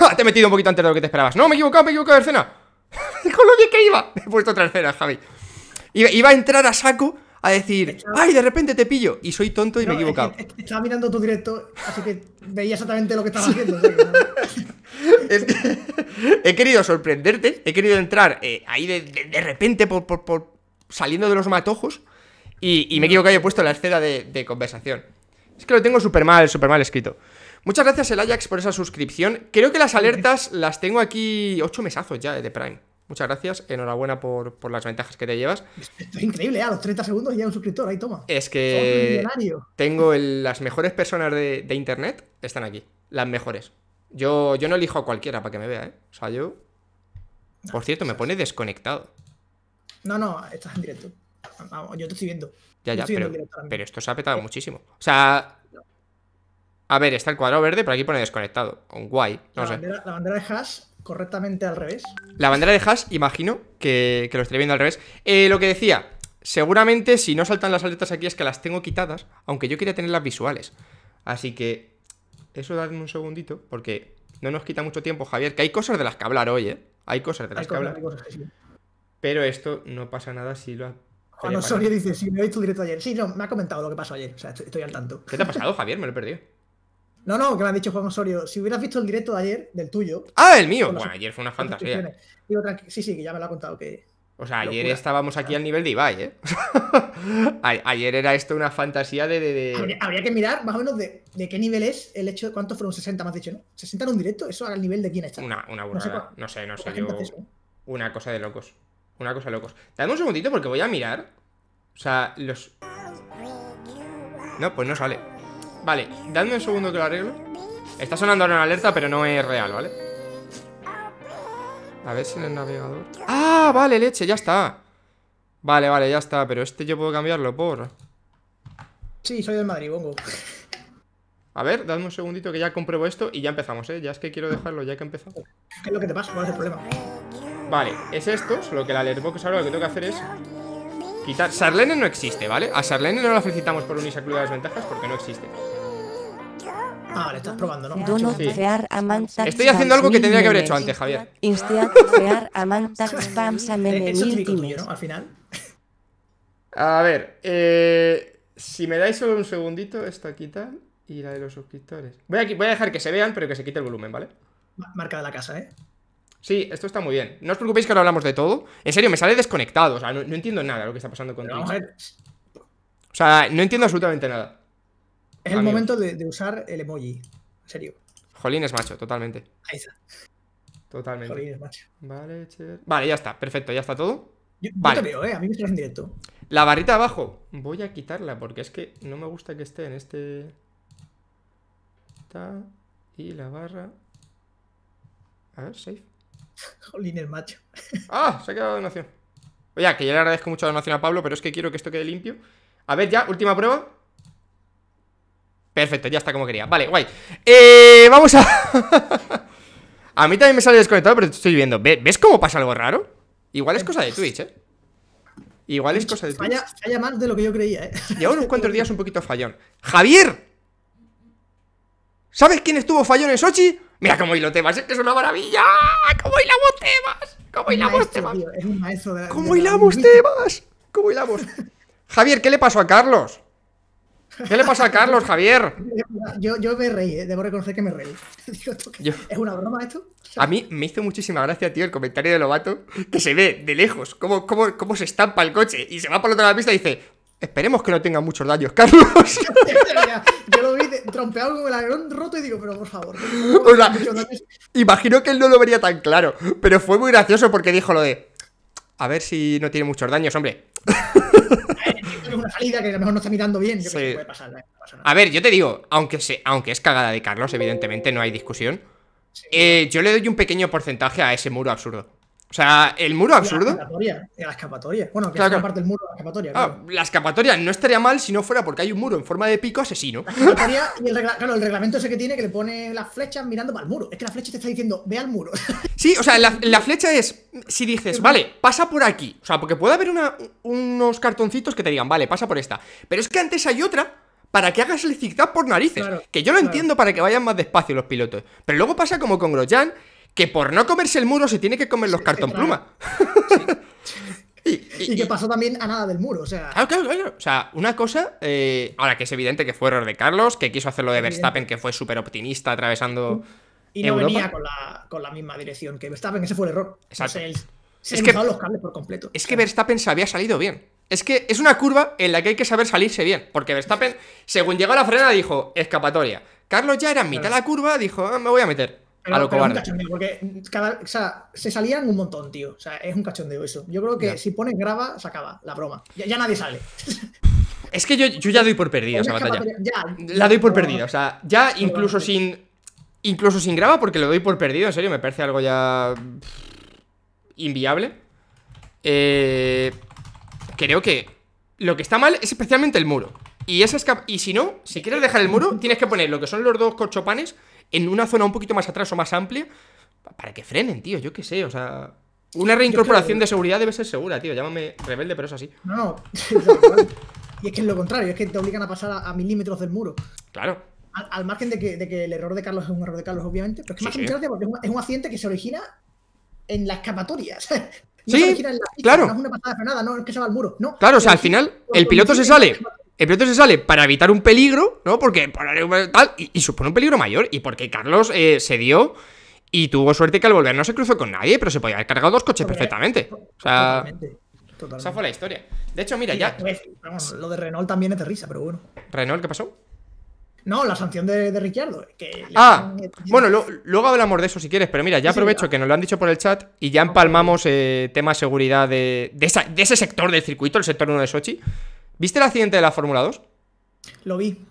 Te he metido un poquito antes de lo que te esperabas. No, me he equivocado, me he equivocado de escena. Con lo que iba. He puesto otra escena, Javi. Iba, a entrar a saco a decir, ¡ay, de repente te pillo! Y soy tonto y me he equivocado. estaba mirando tu directo, así que veía exactamente lo que estaba haciendo. he querido sorprenderte, he querido entrar eh, ahí de, repente por, saliendo de los matojos y, me he equivocado y he puesto la escena de, de conversación. Es que lo tengo súper mal, súper mal escrito. Muchas gracias el Ajax por esa suscripción. Creo que las alertas las tengo aquí ocho mesazos ya de Prime. Muchas gracias, enhorabuena por, las ventajas que te llevas. Esto increíble, a los 30 segundos ya un suscriptor, ahí toma. Es que tengo las mejores personas de, internet, están aquí, las mejores. Yo, yo no elijo a cualquiera para que me vea, ¿eh? O sea, yo... Por cierto, me pone desconectado. No, no, estás en directo. yo te estoy viendo. Ya, ya, pero, pero, esto se ha petado eh. muchísimo. O sea, a ver, está el cuadrado verde, pero aquí pone desconectado. Guay, no la Bandera, la bandera de hash correctamente al revés. La bandera de hash, imagino que, lo estaré viendo al revés. Eh, lo que decía, seguramente si no saltan las alertas aquí es que las tengo quitadas, aunque yo quería tenerlas visuales. Así que eso dadme un segundito, porque no nos quita mucho tiempo, Javier, que hay cosas de las que hablar hoy, ¿eh? Hay cosas de las que hablar. Pero esto no pasa nada si lo... Juan Osorio dice, si me he visto directo ayer. Sí, no, me ha comentado lo que pasó ayer, o sea, estoy al tanto. ¿Qué te ha pasado, Javier? Me lo he perdido. No, no, que me ha dicho Juan Osorio. Si hubieras visto el directo de ayer, del tuyo. ¡Ah, el mío! Bueno, ayer fue una fantasía. sí, sí, que ya me lo ha contado que. O sea, ayer estábamos aquí al nivel de Ibai, ¿eh? ayer era esto una fantasía de. Habría, que mirar más o menos de, qué nivel es el hecho de cuántos fueron 60, más dicho, ¿no? 60 en un directo, eso al nivel de quién está. Una, una burrada. No sé, no sé, Una cosa de locos. Una cosa de locos. Dame un segundito porque voy a mirar. O sea, los. No, pues no sale. Vale, dadme un segundo que lo arreglo Está sonando ahora una alerta, pero no es real, ¿vale? A ver si en el navegador... ¡Ah! Vale, leche, ya está Vale, vale, ya está Pero este yo puedo cambiarlo por... Sí, soy del Madrid, bongo A ver, dadme un segundito que ya compruebo esto Y ya empezamos, ¿eh? Ya es que quiero dejarlo, ya que empezamos ¿Qué es lo que te pasa? ¿Cuál es el problema? Vale, es esto, solo que la alertbox ahora lo que tengo que hacer es Quitar. Sarlene no existe, ¿vale? A Sarlene no la felicitamos por unirse a club de Desventajas ventajas porque no existe. Ah, le estás probando, ¿no? Estoy haciendo algo que tendría que haber hecho antes, Javier. a eh, Al final. A ver, eh, si me dais solo un segundito, esta quita y la de los suscriptores. Voy, voy a dejar que se vean, pero que se quite el volumen, ¿vale? Marca de la casa, ¿eh? Sí, esto está muy bien. No os preocupéis que ahora hablamos de todo. En serio, me sale desconectado. O sea, no, entiendo nada lo que está pasando con O sea, no entiendo absolutamente nada. Es el momento de, usar el emoji. En serio. Jolín es macho, totalmente. Ahí está. Totalmente. macho. Vale, che... Vale, ya está. Perfecto, ya está todo. Yo, te veo, eh. A mí me estás en directo. La barrita abajo. Voy a quitarla porque es que no me gusta que esté en este. Y la barra. A ver, safe. Jolín, el macho. ¡Ah! Se ha quedado donación. Oye, que yo le agradezco mucho la donación a Pablo, pero es que quiero que esto quede limpio. A ver, ya, última prueba. Perfecto, ya está como quería. Vale, guay. Eh, vamos a. a mí también me sale desconectado, pero te estoy viendo. ¿Ves cómo pasa algo raro? Igual es cosa de Twitch, ¿eh? Igual es cosa de Twitch. Falla, más de lo que yo creía, ¿eh? Llevo unos cuantos días un poquito fallón. ¡Javier! ¿Sabes quién estuvo fallón en Sochi? Mira cómo hilo temas, es que es una maravilla. ¿Cómo hilamos temas? ¿Cómo hilamos temas? ¿Cómo hilamos temas? ¿Cómo hilamos? Javier, ¿qué le pasó a Carlos? ¿Qué le pasó a Carlos, Javier? Yo, yo me reí, eh, debo reconocer que me reí. ¿Es una broma esto? A mí me hizo muchísima gracia, tío, el comentario de Lobato, que se ve de lejos cómo, cómo, cómo se estampa el coche y se va por otra de la pista y dice, esperemos que no tenga muchos daños, Carlos. yo lo vi trompeado con el alerón roto y digo, pero por favor. imagino que él no lo vería tan claro, pero fue muy gracioso porque dijo lo de. A ver si no tiene muchos daños, hombre. a bien. ¿eh? A ver, yo te digo, aunque, aunque es cagada de Carlos, evidentemente no hay discusión. Eh, yo le doy un pequeño porcentaje a ese muro absurdo. O sea, el muro absurdo. La escapatoria, Bueno, que claro, parte del muro, la escapatoria. Ah, la escapatoria no estaría mal si no fuera porque hay un muro en forma de pico asesino. La escapatoria y el, claro, el reglamento ese que tiene que le pone las flechas mirando para el muro. Es que la flecha te está diciendo, ve al muro. Sí, o sea, la, flecha es. Si dices, vale, pasa por aquí. O sea, porque puede haber una, unos cartoncitos que te digan, vale, pasa por esta. Pero es que antes hay otra para que hagas el zigzag por narices. que yo lo entiendo para que vayan más despacio los pilotos. Pero luego pasa como con Grosjean, que por no comerse el muro se tiene que comer los cartón pluma. y, que pasó también a nada del muro, o sea. Claro, claro, O sea, una cosa. Eh, ahora que es evidente que fue error de Carlos, que quiso hacer lo de Verstappen, que fue súper optimista atravesando. Y no venía con la, misma dirección que Verstappen, ese fue el error. es que, los cables por completo. Es que Verstappen se había salido bien. Es que es una curva en la que hay que saber salirse bien. Porque Verstappen, según llegó a la frena, dijo escapatoria. Carlos ya era en mitad de la curva, dijo, ah, me voy a meter porque se salían un montón, tío. O sea, es un cachondeo eso. Yo creo que si pones grava, se acaba la broma. Ya, nadie sale. Es que yo, ya doy por perdida esa batalla. la doy por perdida. O sea, ya incluso sin. Incluso sin grava, porque lo doy por perdido, en serio, me parece algo ya. inviable. Eh, creo que lo que está mal es especialmente el muro. Y, y si no, si quieres dejar el muro, tienes que poner lo que son los dos cochopanes en una zona un poquito más atrás o más amplia para que frenen, tío, yo qué sé, o sea... Una reincorporación de seguridad debe ser segura, tío, llámame rebelde, pero es así. No, no. y es que es lo contrario, es que te obligan a pasar a, milímetros del muro. Claro. Al, margen de que, el error de Carlos es un error de Carlos, obviamente, pero es que más porque es un, accidente que se origina en la escapatoria, sí, claro. es una pasada frenada, no es que se va al muro. No. Claro, o sea, al final el piloto se sale el piloto se sale para evitar un peligro, ¿no? Porque tal, y, supone un peligro mayor. Y porque Carlos eh, se dio y tuvo suerte que al volver no se cruzó con nadie, pero se podía haber cargado dos coches perfectamente. O sea, esa fue la historia. De hecho, mira, ya. lo de Renault también es de risa, pero bueno. ¿Renault qué pasó? No, la sanción de, de Ricciardo. ah, bueno, luego hablamos de eso si quieres, pero mira, ya aprovecho que nos lo han dicho por el chat y ya empalmamos eh, tema seguridad de, de, de, ese sector del circuito, el sector 1 de Sochi, ¿Viste el accidente de la Fórmula 2? Lo vi.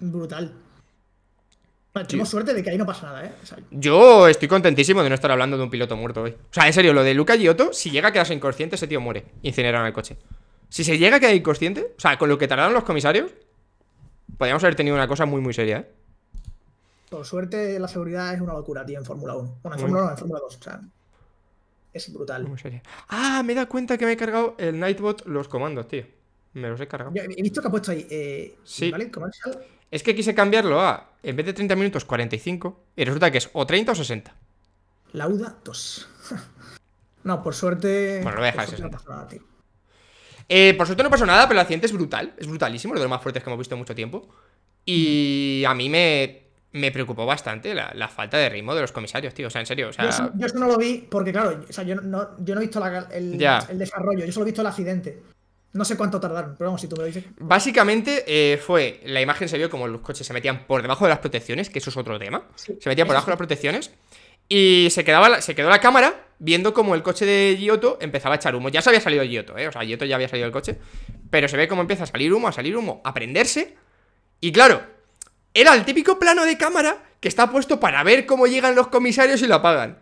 Brutal. Bueno, tenemos suerte de que ahí no pasa nada, ¿eh? Yo estoy contentísimo de no estar hablando de un piloto muerto hoy. O sea, en serio, lo de Luca Giotto, si llega a quedarse inconsciente, ese tío muere. Incineran el coche. Si se llega a quedar inconsciente, o sea, con lo que tardaron los comisarios, podríamos haber tenido una cosa muy, muy seria, ¿eh? Por suerte, la seguridad es una locura, tío, en Fórmula 1. Bueno, en Fórmula 1, en Fórmula 2. O sea, es brutal. Muy Ah, me he dado cuenta que me he cargado el Nightbot los comandos, tío. Me los he cargado. he visto que ha puesto ahí. Eh, es que quise cambiarlo a, en vez de 30 minutos, 45. Y resulta que es o 30 o 60. Lauda 2. no, por suerte. por, suerte no eh, por suerte no pasó nada, pero el accidente es brutal. Es brutalísimo, lo de los más fuertes que hemos visto en mucho tiempo. Y a mí me, preocupó bastante la, falta de ritmo de los comisarios, tío. O sea, en serio. Yo, eso no lo vi porque, claro, yo, no, he visto el, desarrollo, yo solo he visto el accidente. No sé cuánto tardaron, pero vamos, si tú me lo dices. Básicamente eh, fue, la imagen se vio como los coches se metían por debajo de las protecciones, que eso es otro tema. se metían por debajo de las protecciones. Y se, quedaba se quedó la cámara viendo como el coche de Giotto empezaba a echar humo. Ya se había salido Giotto, ¿eh? O sea, Giotto ya había salido del coche. Pero se ve cómo empieza a salir humo, a salir humo, a prenderse. Y claro, era el típico plano de cámara que está puesto para ver cómo llegan los comisarios y lo apagan.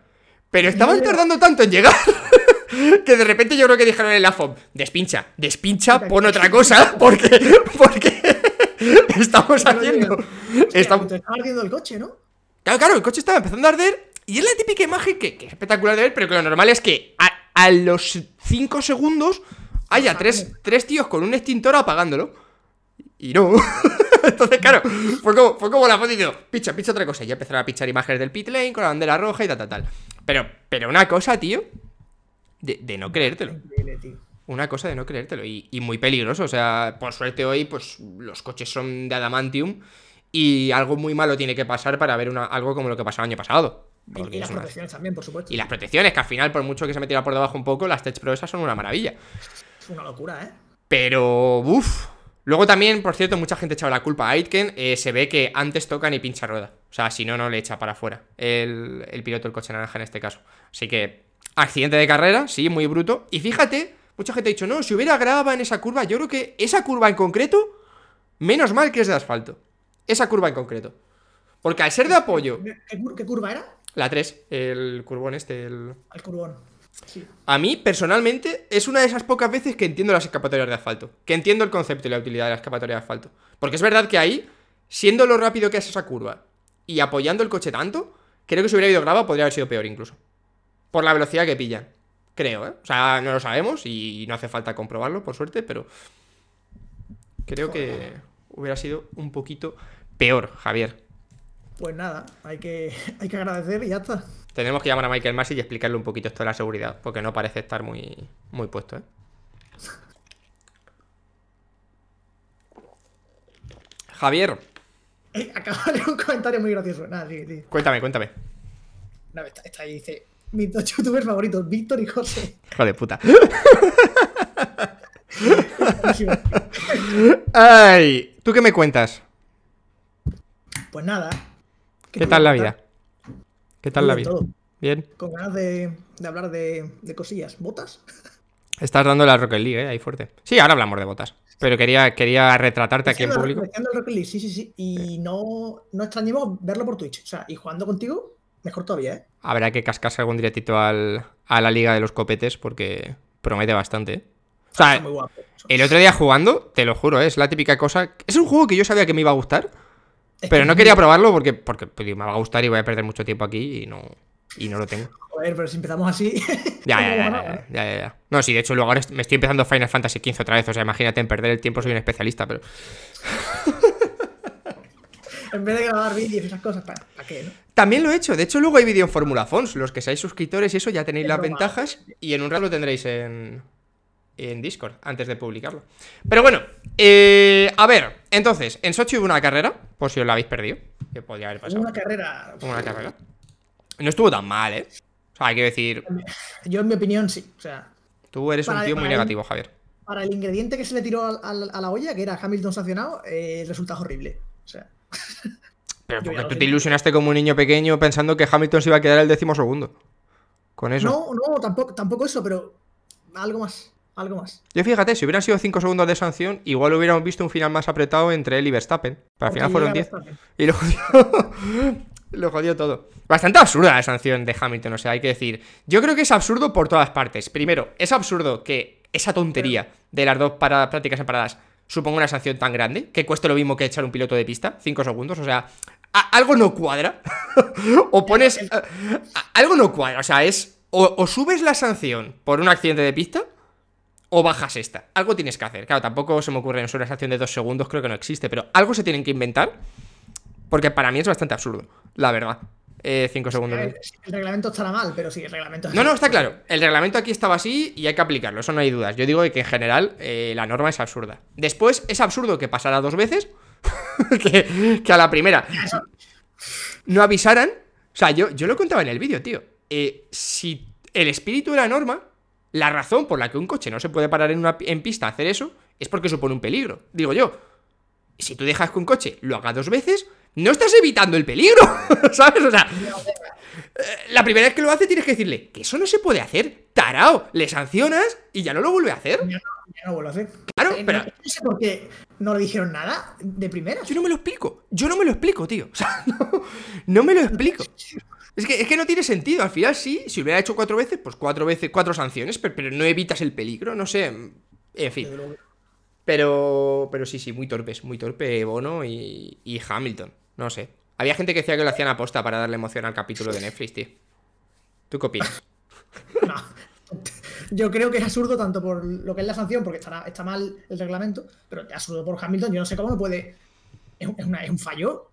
Pero estaban tardando tanto en llegar. que de repente yo creo que dijeron en el FOM, despincha, despincha, pon otra cosa, porque, porque estamos haciendo... Pues estamos... ardiendo el coche, ¿no? Claro, claro, el coche estaba empezando a arder y es la típica imagen que, es espectacular de ver, pero que lo normal es que a, los 5 segundos haya tres, tres tíos con un extintor apagándolo. Y no. Entonces, claro, fue como, fue como la foto y picha, picha otra cosa. Y ya empezaron a pichar imágenes del pit lane con la bandera roja y tal, tal, tal. Pero, pero una cosa, tío, de, no creértelo. Una cosa de no creértelo. Y, muy peligroso. O sea, por suerte hoy, pues los coches son de adamantium. Y algo muy malo tiene que pasar para ver una, algo como lo que pasó el año pasado. Y, las protecciones también, por supuesto. Y las protecciones, que al final, por mucho que se me tira por debajo un poco, las Tech Pro esas son una maravilla. Es una locura, ¿eh? Pero, uff. Luego también, por cierto, mucha gente echado la culpa a Aitken. Eh, se ve que antes toca ni pincha rueda. O sea, si no, no le echa para afuera el, el piloto del coche naranja en este caso. Así que accidente de carrera, sí, muy bruto. Y fíjate, mucha gente ha dicho, no, si hubiera grava en esa curva, yo creo que esa curva en concreto, menos mal que es de asfalto. Esa curva en concreto. Porque al ser de apoyo... ¿Qué, curva era? La 3, el curvón este, el... El curbón. Sí. A mí, personalmente, es una de esas pocas veces que entiendo las escapatorias de asfalto. Que entiendo el concepto y la utilidad de la escapatoria de asfalto. Porque es verdad que ahí, siendo lo rápido que es esa curva y apoyando el coche tanto, creo que si hubiera ido grava podría haber sido peor incluso por la velocidad que pilla Creo, ¿eh? O sea, no lo sabemos y no hace falta comprobarlo, por suerte, pero creo que hubiera sido un poquito peor, Javier. Pues nada, hay que, hay que agradecer y ya está. Tenemos que llamar a Michael Massey y explicarle un poquito esto de la seguridad, porque no parece estar muy, muy puesto, ¿eh? Javier. Eh, acabo de leer un comentario muy gracioso. Nada, sí, sí. Cuéntame, cuéntame. Una ahí dice, mis dos youtubers favoritos, Víctor y José. Joder, puta. Ay, ¿tú qué me cuentas? Pues nada. ¿Qué, tal la vida? ¿Qué tal la vida? Bien. Con ganas de, hablar de, cosillas. ¿Botas? Estás dando la Rocket League, ¿eh? ahí fuerte. Sí, ahora hablamos de botas. Pero quería, quería retratarte aquí en público. sí, sí, sí. Y no, no extrañemos verlo por Twitch. O sea, y jugando contigo, mejor todavía, ¿eh? Habrá que cascarse algún directito al, a la Liga de los Copetes porque promete bastante. ¿eh? O sea, muy guapo. el otro día jugando, te lo juro, ¿eh? es la típica cosa. Es un juego que yo sabía que me iba a gustar, pero no quería probarlo porque, porque, me va a gustar y voy a perder mucho tiempo aquí y no, y no lo tengo. Joder, pero si empezamos así. Ya, ya, ya, ya, ya, ya, No, sí, de hecho, luego ahora me estoy empezando Final Fantasy XV otra vez. O sea, imagínate en perder el tiempo, soy un especialista, pero. en vez de grabar vídeos y esas cosas, ¿para, qué? También lo he hecho. De hecho, luego hay vídeo en Fórmula Fons. Los que seáis suscriptores y eso ya tenéis las ventajas. Y en un rato lo tendréis en, en Discord antes de publicarlo. Pero bueno, eh, a ver. Entonces, en Sochi hubo una carrera, por si os la habéis perdido. Que podría haber pasado. Una carrera. Una carrera. No estuvo tan mal, ¿eh? O sea, hay que decir. Yo, en mi opinión, sí. O sea. Tú eres un tío muy negativo, Javier. Para el ingrediente que se le tiró a, la olla, que era Hamilton sancionado, eh, resulta horrible. O sea. Pero porque tú te ilusionaste como un niño pequeño pensando que Hamilton se iba a quedar el décimo segundo. Con eso. No, no, tampoco, eso, pero algo más. Algo más. Yo fíjate, si hubieran sido 5 segundos de sanción, igual hubiéramos visto un final más apretado entre él y Verstappen. Pero al final fueron 10. Y lo jodió. todo. Bastante absurda la sanción de Hamilton, o sea, hay que decir. Yo creo que es absurdo por todas partes. Primero, es absurdo que esa tontería de las dos prácticas separadas supongo una sanción tan grande, que cueste lo mismo que echar un piloto de pista, 5 segundos, o sea, algo no cuadra, o pones... algo no cuadra, o sea, es... O, subes la sanción por un accidente de pista, o bajas esta. Algo tienes que hacer. Claro, tampoco se me ocurre en una sanción de 2 segundos, creo que no existe, pero algo se tienen que inventar, porque para mí es bastante absurdo, la verdad. Eh, segundos. El, reglamento estará mal, pero sí, el reglamento. No, no, está claro. El reglamento aquí estaba así y hay que aplicarlo, eso no hay dudas. Yo digo que en general eh, la norma es absurda. Después es absurdo que pasara dos veces, que, a la primera no avisaran. O sea, yo, yo lo contaba en el vídeo, tío. Eh, si el espíritu de la norma, la razón por la que un coche no se puede parar en, una, en pista a hacer eso es porque supone un peligro, digo yo. Si tú dejas que un coche lo haga dos veces, no estás evitando el peligro, ¿sabes? O sea, eh, la primera vez que lo hace tienes que decirle que eso no se puede hacer, tarao, le sancionas y ya no lo vuelve a hacer. no, lo a hacer. Claro, eh, pero. No, sé por qué no le dijeron nada de primera. Yo no me lo explico, yo no me lo explico, tío. O sea, no, me lo explico. Es que, no tiene sentido, al final sí, si hubiera hecho cuatro veces, pues cuatro veces, cuatro sanciones, pero, no evitas el peligro, no sé. En fin. Pero, pero sí, sí, muy torpes, muy torpe Bono y Hamilton. No sé. Había gente que decía que lo hacían a posta para darle emoción al capítulo de Netflix, tío. ¿Tú copias no. Yo creo que es absurdo tanto por lo que es la sanción, porque está mal el reglamento, pero es absurdo por Hamilton. Yo no sé cómo no puede. Es, un fallo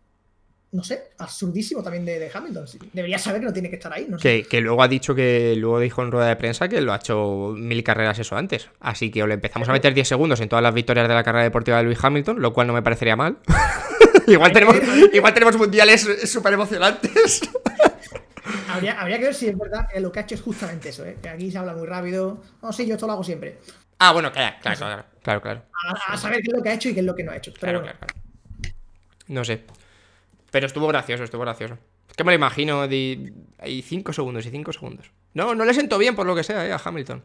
no sé, absurdísimo también de, Hamilton. Debería saber que no tiene que estar ahí. No sé. que, que, luego ha dicho que, luego dijo en rueda de prensa que lo ha hecho mil carreras eso antes. Así que le empezamos a meter 10 segundos en todas las victorias de la carrera deportiva de Luis Hamilton, lo cual no me parecería mal. igual, tenemos, igual tenemos mundiales súper emocionantes. habría, habría, que ver si es verdad que lo que ha hecho es justamente eso, ¿eh? que aquí se habla muy rápido. No, sé, yo esto lo hago siempre. Ah, bueno, claro, claro, claro. claro, A, saber qué es lo que ha hecho y qué es lo que no ha hecho. claro, claro, No sé. Pero estuvo gracioso, estuvo gracioso. Es que me lo imagino, de... hay 5 segundos y 5 segundos. No, no le siento bien por lo que sea, eh, a Hamilton.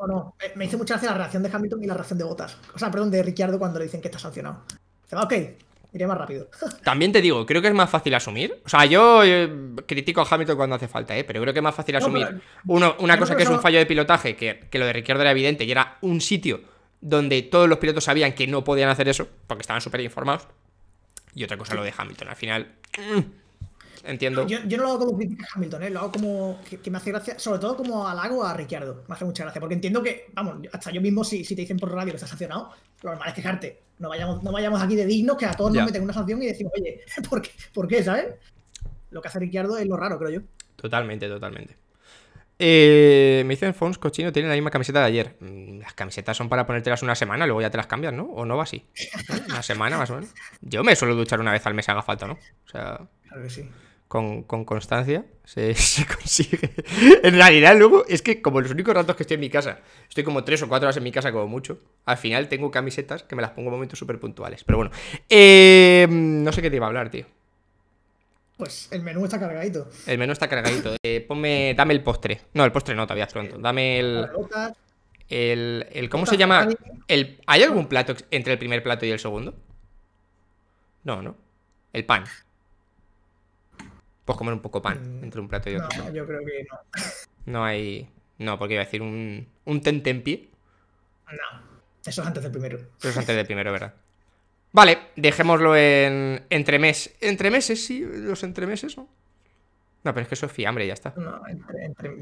No, no, me hice mucha gracia la reacción de Hamilton y la reacción de Botas. O sea, perdón, de Ricciardo cuando le dicen que está sancionado. Ok, iría más rápido. También te digo, creo que es más fácil asumir. O sea, yo eh, critico a Hamilton cuando hace falta, ¿eh? pero creo que es más fácil asumir una cosa que es un fallo de pilotaje, que, lo de Ricciardo era evidente y era un sitio donde todos los pilotos sabían que no podían hacer eso, porque estaban súper informados. Y otra cosa lo de Hamilton, al final... Mm, entiendo. Yo, no lo hago como crítica a Hamilton, eh, lo hago como que, me hace gracia, sobre todo como halago a Ricciardo, me hace mucha gracia, porque entiendo que, vamos, hasta yo mismo si, si te dicen por radio que estás sancionado, lo normal es quejarte, no vayamos, aquí de dignos que a todos nos meten una sanción y decimos, oye, ¿por qué? ¿Por qué? ¿Sabes? Lo que hace Ricciardo es lo raro, creo yo. Totalmente, totalmente. Eh, me dicen Fons Cochino tiene la misma camiseta de ayer. Mm, las camisetas son para ponértelas una semana, luego ya te las cambias, ¿no? ¿O no va así? Una semana más o menos. Yo me suelo duchar una vez al mes, haga falta, ¿no? O sea. Claro que sí con, constancia se, consigue. en realidad, luego, es que como los únicos ratos que estoy en mi casa, estoy como tres o cuatro horas en mi casa como mucho, al final tengo camisetas que me las pongo en momentos súper puntuales. Pero bueno, eh, no sé qué te iba a hablar, tío. Pues el menú está cargadito. El menú está cargadito. Eh, ponme, dame el postre. No, el postre no, todavía es pronto. Dame el... El, el ¿Cómo se llama? El, ¿Hay algún plato entre el primer plato y el segundo? No, ¿no? El pan. Puedes comer un poco pan mm, entre un plato y otro. No, yo creo que no. No hay. No, porque iba a decir un, un tentempié. No, eso es antes del primero. Eso es antes del primero, ¿verdad? Vale, dejémoslo en Entre ¿Entre meses, sí, los meses, ¿no? No, pero es que eso es fiambre, ya está. No, entre,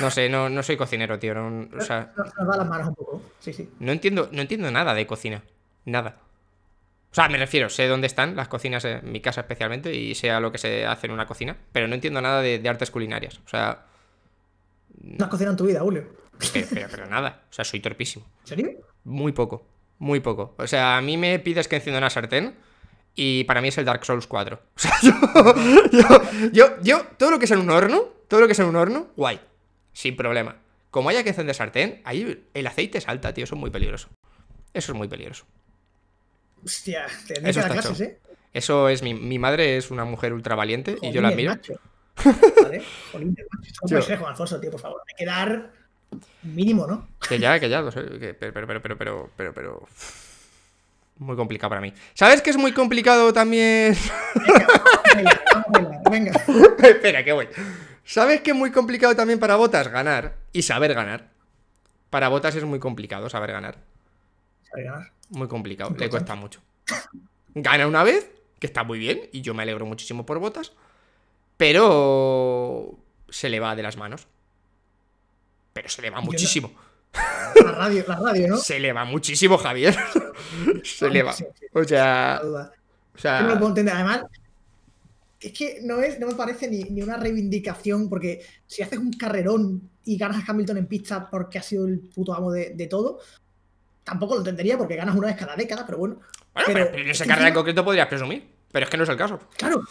no sé, no, no, soy cocinero, tío. No, o sea... No entiendo, no entiendo nada de cocina. Nada. O sea, me refiero, sé dónde están las cocinas en mi casa especialmente y sé a lo que se hace en una cocina, pero no entiendo nada de, artes culinarias. O sea. No has cocinado en tu vida, Julio. Pero, nada, o sea, soy torpísimo. ¿En serio? Muy poco, muy poco. O sea, a mí me pides que encienda una sartén y para mí es el Dark Souls 4. O sea, yo, yo, yo, yo todo lo que es en un horno, todo lo que es en un horno, guay, sin problema. Como haya que encender sartén, ahí el aceite salta, tío, eso es muy peligroso. Eso es muy peligroso. Hostia, te que las clases, ¿eh? Eso es mi, mi, madre es una mujer ultra valiente y yo la admiro. ¿Vale? consejo, Alfonso, tío, por favor. Hay que dar mínimo, ¿no? Que ya, que ya, no sé, pero, pero, pero, pero, pero, pero. Muy complicado para mí. ¿Sabes que es muy complicado también? Venga, venga, venga, venga. Espera, que voy. ¿Sabes que es muy complicado también para Botas ganar y saber ganar? Para Botas es muy complicado saber ganar. Muy complicado, le cuesta mucho. Gana una vez, que está muy bien, y yo me alegro muchísimo por botas, pero se le va de las manos. Pero se le va muchísimo. La radio, la radio, ¿no? Se le va muchísimo, Javier. Se le va. o sea. O sea... No lo entender. Además, es que no, es, no me parece ni, una reivindicación, porque si haces un carrerón y ganas a Hamilton en pista porque ha sido el puto amo de, de todo, tampoco lo tendría porque ganas una vez cada década, pero bueno. Bueno, pero, en esa carrera en concreto podrías presumir, pero es que no es el caso. Claro,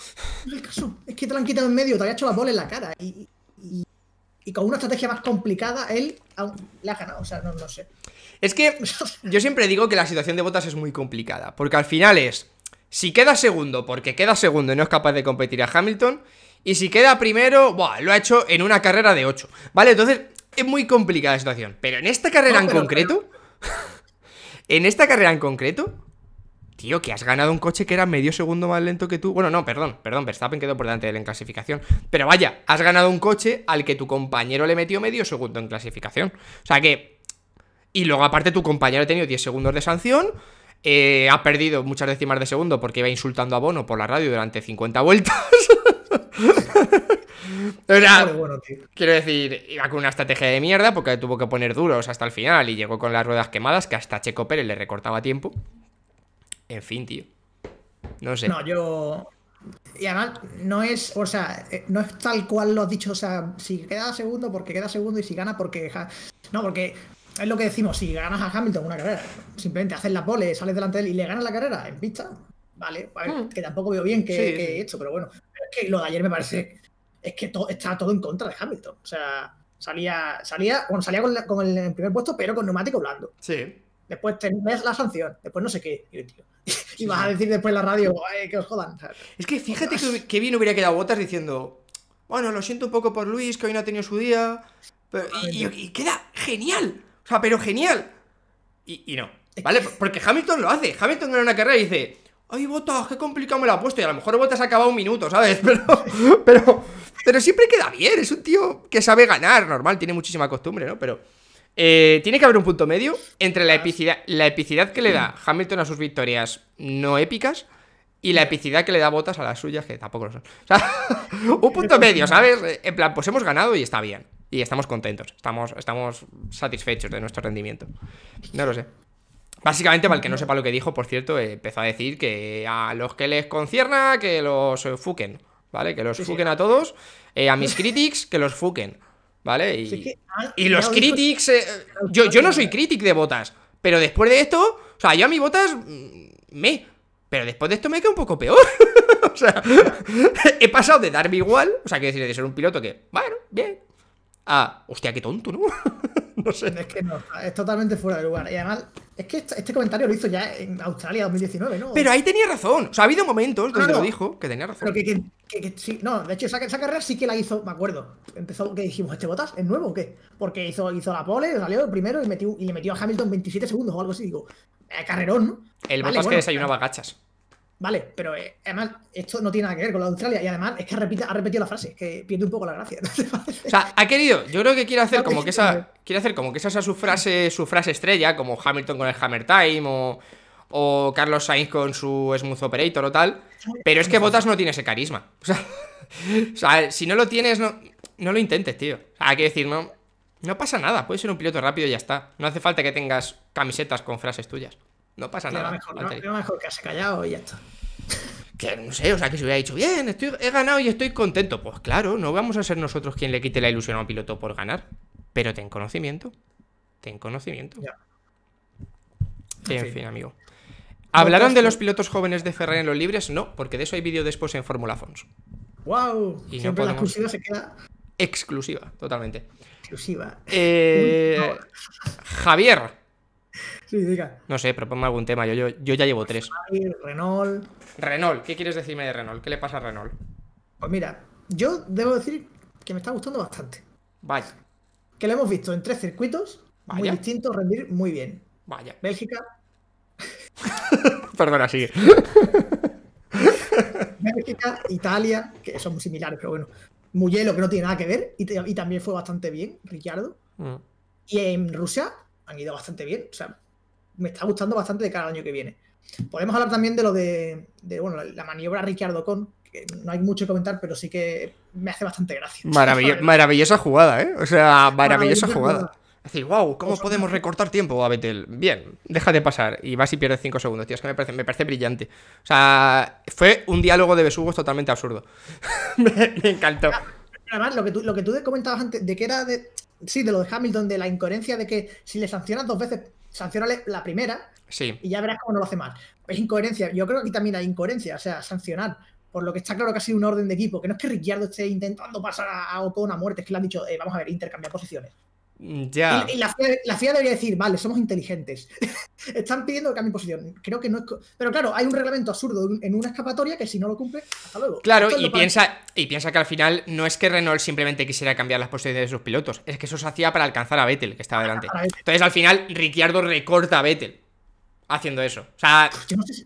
no es el caso. Es que te lo han quitado en medio, te había hecho la bola en la cara. Y, con una estrategia más complicada, él la ha ganado. O sea, no, no sé. Es que yo siempre digo que la situación de botas es muy complicada, porque al final es. Si queda segundo, porque queda segundo y no es capaz de competir a Hamilton. Y si queda primero, buah, lo ha hecho en una carrera de 8. ¿Vale? Entonces, es muy complicada la situación. Pero en esta carrera en concreto. En esta carrera en concreto, tío, que has ganado un coche que era medio segundo más lento que tú. Bueno, no, perdón, perdón, Verstappen quedó por delante de en clasificación. Pero vaya, has ganado un coche al que tu compañero le metió medio segundo en clasificación. O sea que... Y luego aparte tu compañero ha tenido 10 segundos de sanción. Eh, ha perdido muchas décimas de segundo porque iba insultando a Bono por la radio durante 50 vueltas. quiero decir, iba con una estrategia de mierda porque tuvo que poner duros hasta el final y llegó con las ruedas quemadas que hasta Checo Pérez le recortaba tiempo. En fin, tío. No sé. No, yo. Y además, no es, o sea, eh, no es tal cual lo has dicho, o sea, si queda segundo, porque queda segundo y si gana, porque. No, porque es lo que decimos, si ganas a Hamilton una carrera, simplemente haces la pole, sales delante de él y le ganas la carrera en pista, Vale, pues, hmm. que tampoco veo bien que, he hecho, pero bueno. es que lo de ayer me parece. Es que todo, está todo en contra de Hamilton. O sea, salía, salía, bueno, salía con, el primer puesto, pero con neumático blando. Sí. Después tenés la sanción, después no sé qué. Y, vas a decir después la radio, que os jodan. Es que fíjate que, que bien hubiera quedado Botas diciendo, bueno, lo siento un poco por Luis, que hoy no ha tenido su día. y, queda genial. O sea, pero genial. Y, y no. ¿Vale? Porque Hamilton lo hace. Hamilton gana una carrera y dice, ¡Ay, botas! ¡Qué complicado me lo ha puesto! Y a lo mejor botas ha acabado un minuto, ¿sabes? Pero, pero, siempre queda bien. Es un tío que sabe ganar, normal, tiene muchísima costumbre, ¿no? Pero eh, tiene que haber un punto medio entre la epicidad, la epicidad que le da Hamilton a sus victorias no épicas y la epicidad que le da botas a las suyas, que tampoco lo son. O sea, un punto medio, ¿sabes? En plan, pues hemos ganado y está bien. Y estamos contentos, estamos, estamos satisfechos de nuestro rendimiento. No lo sé. Básicamente, para el que no sepa lo que dijo, por cierto, eh, empezó a decir que a los que les concierna, que los eh, fuquen, ¿vale? Que los fuquen a todos, eh, a mis critics, que los fuquen, ¿vale? Y, los critics... yo, yo no soy critic de botas, pero después de esto, o sea, yo a mis botas mm, me... Pero después de esto me queda un poco peor. o sea, he pasado de darme igual, o sea, que decir, de ser un piloto que, bueno, bien, Ah, hostia, qué tonto, ¿no? no sé. Es que no, es totalmente fuera de lugar. Y además, es que este, este comentario lo hizo ya en Australia 2019, ¿no? Pero ahí tenía razón. O sea, ha habido momentos donde lo dijo que tenía razón. sí, no, de hecho, esa, carrera sí que la hizo, me acuerdo. Empezó, que dijimos, ¿este botas es nuevo o qué? Porque hizo, hizo la pole, salió el primero y, le metió a Hamilton 27 segundos o algo así. Digo, eh, carrerón, ¿no? El botas que desayunaba gachas. Vale, pero eh, además esto no tiene nada que ver con la Australia y además es que repite, ha repetido la frase, que pierde un poco la gracia. o sea, ha querido, yo creo que quiere hacer como que esa eh. quiere hacer como que esa sea su frase, su frase estrella, como Hamilton con el Hammer Time o, Carlos Sainz con su Smooth Operator o tal, pero es que Botas no tiene ese carisma. O sea, si no lo tienes, no, no lo intentes, tío. hay que decir, no, no pasa nada, puedes ser un piloto rápido y ya está. No hace falta que tengas camisetas con frases tuyas. No pasa nada. Mejor, que mejor que se callado y ya está. Que no sé, o sea, que se hubiera dicho, bien, he ganado y estoy contento. Pues claro, no vamos a ser nosotros quien le quite la ilusión a un piloto por ganar. Pero ten conocimiento. Ten conocimiento. en fin, amigo. ¿Hablaron de los pilotos jóvenes de Ferrari en los libres? No, porque de eso hay vídeo después en Fórmula Fons. ¡Wow! Y la exclusiva se queda. Exclusiva, totalmente. Exclusiva. Eh, Javier diga. No sé, propongo algún tema. Yo, yo, ya llevo pues tres. Renault. Renault, ¿qué quieres decirme de Renault? ¿Qué le pasa a Renault? Pues mira, yo debo decir que me está gustando bastante. Vaya. Que lo hemos visto en tres circuitos muy distintos rendir muy bien. Vaya. Bélgica. Perdona, sigue. Bélgica, Italia, que son muy similares, pero bueno. Muyelo, que no tiene nada que ver, y, también fue bastante bien, Ricciardo. Mm. Y en Rusia han ido bastante bien. O sea, me está gustando bastante de cada año que viene. Podemos hablar también de lo de, bueno, la, maniobra Ricciardo Con, que no hay mucho que comentar, pero sí que me hace bastante gracia. maravillosa jugada, ¿eh? O sea, maravillosa, jugada. Es decir, wow, ¿cómo podemos recortar tiempo a Betel? Bien, déjate pasar y vas y pierdes 5 segundos, tío. Es que me parece, me parece brillante. O sea, fue un diálogo de besugos totalmente absurdo. me, encantó. Además, lo que tú, lo que tú comentabas antes, de que era de, sí, de lo de Hamilton, de la incoherencia de que si le sancionas dos veces, sancionale la primera y ya verás cómo no lo hace más. Es incoherencia. Yo creo que aquí también hay incoherencia, o sea, sancionar. Por lo que está claro que ha sido un orden de equipo, que no es que Ricciardo esté intentando pasar a, Ocon a muerte, es que le han dicho, eh, vamos a ver, intercambiar posiciones. Mm, ya. Y, la, FIA debería decir, vale, somos inteligentes. Están pidiendo que cambie posición. Creo que no es. Pero claro, hay un reglamento absurdo en una escapatoria que si no lo cumple, hasta luego. Claro, y piensa, y piensa que al final no es que Renault simplemente quisiera cambiar las posiciones de sus pilotos, es que eso se hacía para alcanzar a Vettel, que estaba delante. Entonces al final Ricciardo recorta a Vettel haciendo eso. O sea.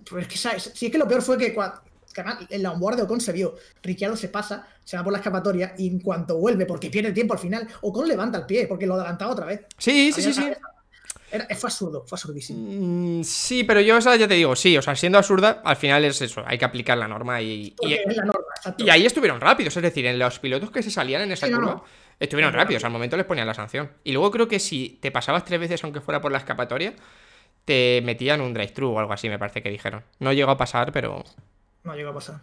Pues si, es que, lo peor fue que en la el onboard de Ocon se vio. Ricciardo se pasa, se va por la escapatoria y en cuanto vuelve, porque pierde tiempo al final, Ocon levanta el pie porque lo adelantaba otra vez. Sí, sí, sí, sí. Eh, fue absurdo, fue absurdísimo. Mm, sí, pero yo ya te digo, sí, o sea, siendo absurda, al final es eso, hay que aplicar la norma y. Y, ahí estuvieron rápidos, es decir, en los pilotos que se salían en esa curva. Estuvieron rápidos, al momento les ponían la sanción. Y luego creo que si te pasabas tres veces, aunque fuera por la escapatoria, te metían un drive-thru o algo así, me parece que dijeron. No llegó a pasar, pero no llegó a pasar.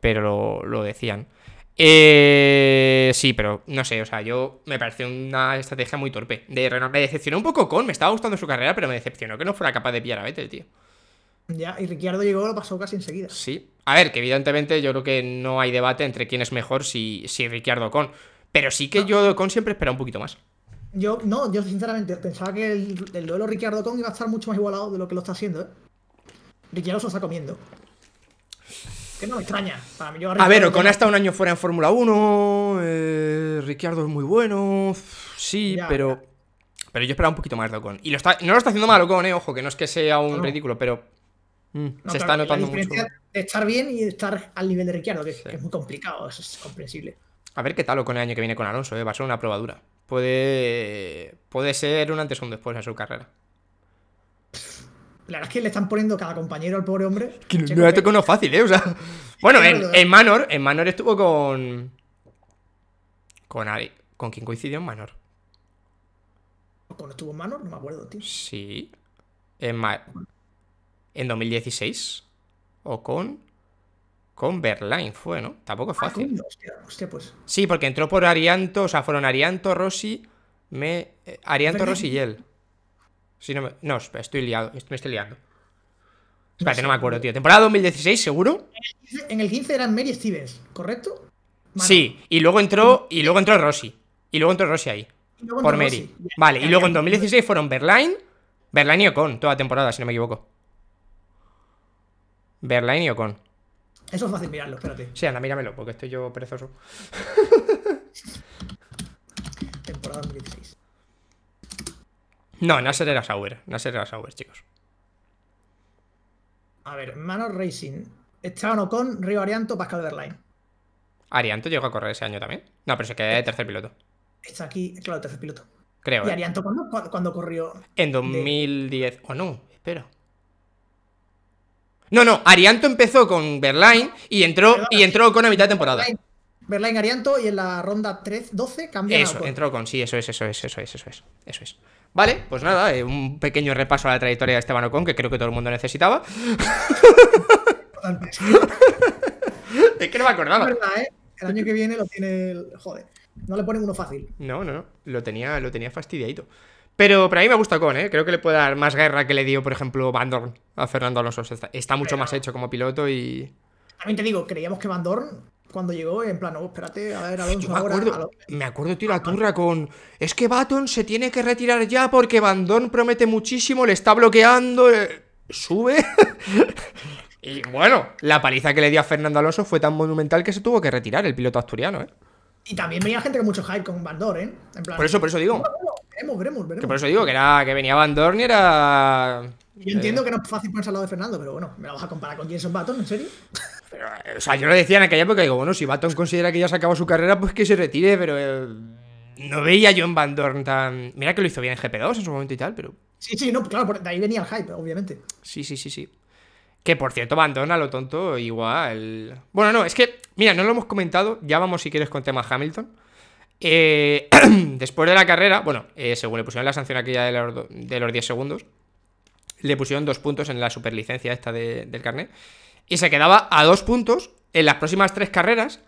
Pero lo, decían. Eh, sí, pero no sé, o sea, yo me pareció una estrategia muy torpe. De me decepcionó un poco con, me estaba gustando su carrera, pero me decepcionó que no fuera capaz de pillar a Vettel, tío. Ya, y Ricciardo llegó, lo pasó casi enseguida. Sí, a ver, que evidentemente yo creo que no hay debate entre quién es mejor si, si Ricciardo Con, pero sí que yo Con siempre esperaba un poquito más. Yo, no, yo sinceramente pensaba que el, el duelo Ricciardo Con iba a estar mucho más igualado de lo que lo está haciendo, ¿eh? Ricciardo se lo está comiendo. Que no extraña. a, ver, Ocon ha un año fuera en Fórmula 1. Eh, Ricciardo es muy bueno. Sí, pero. Pero yo esperaba un poquito más de Ocon. Y lo está, no lo está haciendo mal Ocon, eh, ojo, que no es que sea un ridículo, pero. Mm, se está notando mucho. Estar bien y estar al nivel de Ricciardo, que, es muy complicado, eso es comprensible. A ver qué tal Ocon el año que viene con Alonso, eh, va a ser una probadura. Puede, puede ser un antes o un después en su carrera. La verdad es que le están poniendo cada compañero al pobre hombre. Que no, no fácil, ¿eh? O bueno, en, en, Manor, en Manor estuvo con. Con Ari. ¿Con quién coincidió en Manor? ¿Con estuvo en Manor? No me acuerdo, tío. Sí. En, 2016. O con. Con Berlain fue, ¿no? Tampoco es ah, fácil. Pues. Sí, porque entró por Arianto, o sea, fueron Arianto, Rossi, me, eh, Arianto, Rossi y él no, estoy liado, me estoy liando. Espérate, no, me acuerdo, tío. ¿Temporada 2016, seguro? En el 15 eran Mary Stevens, ¿correcto? Sí, y luego entró y luego entró Rossi. Y luego entró Rossi ahí. Por Mary. Vale, y luego en 2016 fueron Berlain, Berlain y Ocon, toda temporada, si no me equivoco. Berlain y Ocon. Eso es fácil mirarlo, espérate. Sí, anda, míramelo, porque estoy yo perezoso. temporada 2016. No, Nasser era Sauer. Nasser era Sauer, chicos. A ver, Manor Racing. o con Río Arianto, Pascal Berlain ¿Arianto llegó a correr ese año también? No, pero se queda de tercer piloto. Está aquí, claro, tercer piloto. Creo. ¿Y eh. Arianto ¿cuándo, corrió? En 2010. ¿O no? Espera. No, no, Arianto empezó con Berlain y entró, y entró con la mitad de temporada. Berlain, Arianto y en la ronda 3, 12 cambió. Eso, entró con, sí, eso es, eso es, eso es, eso es. Eso es. Vale, pues nada, eh, un pequeño repaso a la trayectoria de Esteban Ocon, que creo que todo el mundo necesitaba. es que no me acordaba. ¿eh? El año que viene lo tiene Joder, no le ponen uno fácil. No, no, no. Lo tenía, lo tenía fastidiadito. Pero, para mí me gusta Ocon, ¿eh? Creo que le puede dar más guerra que le dio, por ejemplo, Van a Fernando Alonso. Está, mucho más hecho como piloto y... También te digo, creíamos que Van Dorn cuando llegó, en plan, oh, espérate, a ver, Alonso, me acuerdo, Me acuerdo, tío, la turra con. Es que Baton se tiene que retirar ya porque Van Dorn promete muchísimo, le está bloqueando, eh, sube. y bueno, la paliza que le dio a Fernando Alonso fue tan monumental que se tuvo que retirar el piloto asturiano, ¿eh? Y también venía gente con mucho hype con Van Dorn, ¿eh? En plan, por eso, por eso digo. Que por eso digo que, era, que venía Van Dorn y era. Yo entiendo eh, que no es fácil ponerse al lado de Fernando, pero bueno, ¿me la vas a comparar con Jason Baton, ¿En serio? Pero, o sea, yo lo decía en aquella época, digo, bueno, si Baton considera que ya se acabó su carrera, pues que se retire, pero eh, no veía yo en Van Dorn tan. Mira que lo hizo bien en GP2 en su momento y tal, pero. Sí, sí, no, claro, de ahí venía el hype, obviamente. Sí, sí, sí, sí. Que por cierto, abandona lo tonto igual. Bueno, no, es que, mira, no lo hemos comentado. Ya vamos si quieres con tema Hamilton. Eh, después de la carrera, bueno, eh, según le pusieron la sanción aquella de los, 10 segundos, le pusieron dos puntos en la superlicencia esta del carnet. Y se quedaba a dos puntos en las próximas tres carreras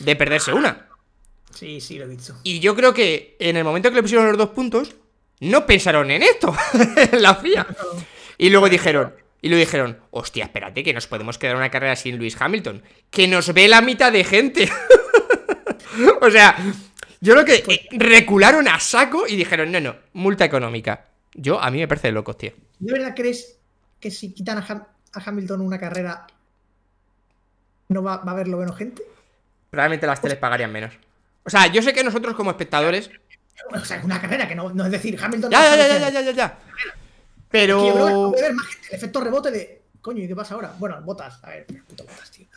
de perderse una. Sí, sí, lo he dicho. Y yo creo que en el momento que le pusieron los dos puntos, no pensaron en esto, la FIA. Y luego dijeron, y lo dijeron, hostia, espérate, que nos podemos quedar una carrera sin Luis Hamilton, que nos ve la mitad de gente. o sea, yo creo que pues eh, recularon a saco y dijeron, no, no, multa económica. Yo, a mí me parece loco, tío. ¿De verdad crees que si quitan a, Hamilton una carrera, no va, a a haberlo menos gente? Probablemente las pues teles pagarían menos. O sea, yo sé que nosotros como espectadores... O sea, una carrera que no, es decir Hamilton... ya, ya, ya, ya, ya, ya. Pero. el efecto rebote de. Coño, ¿y qué pasa ahora? Bueno, botas. A ver, puto botas, tío.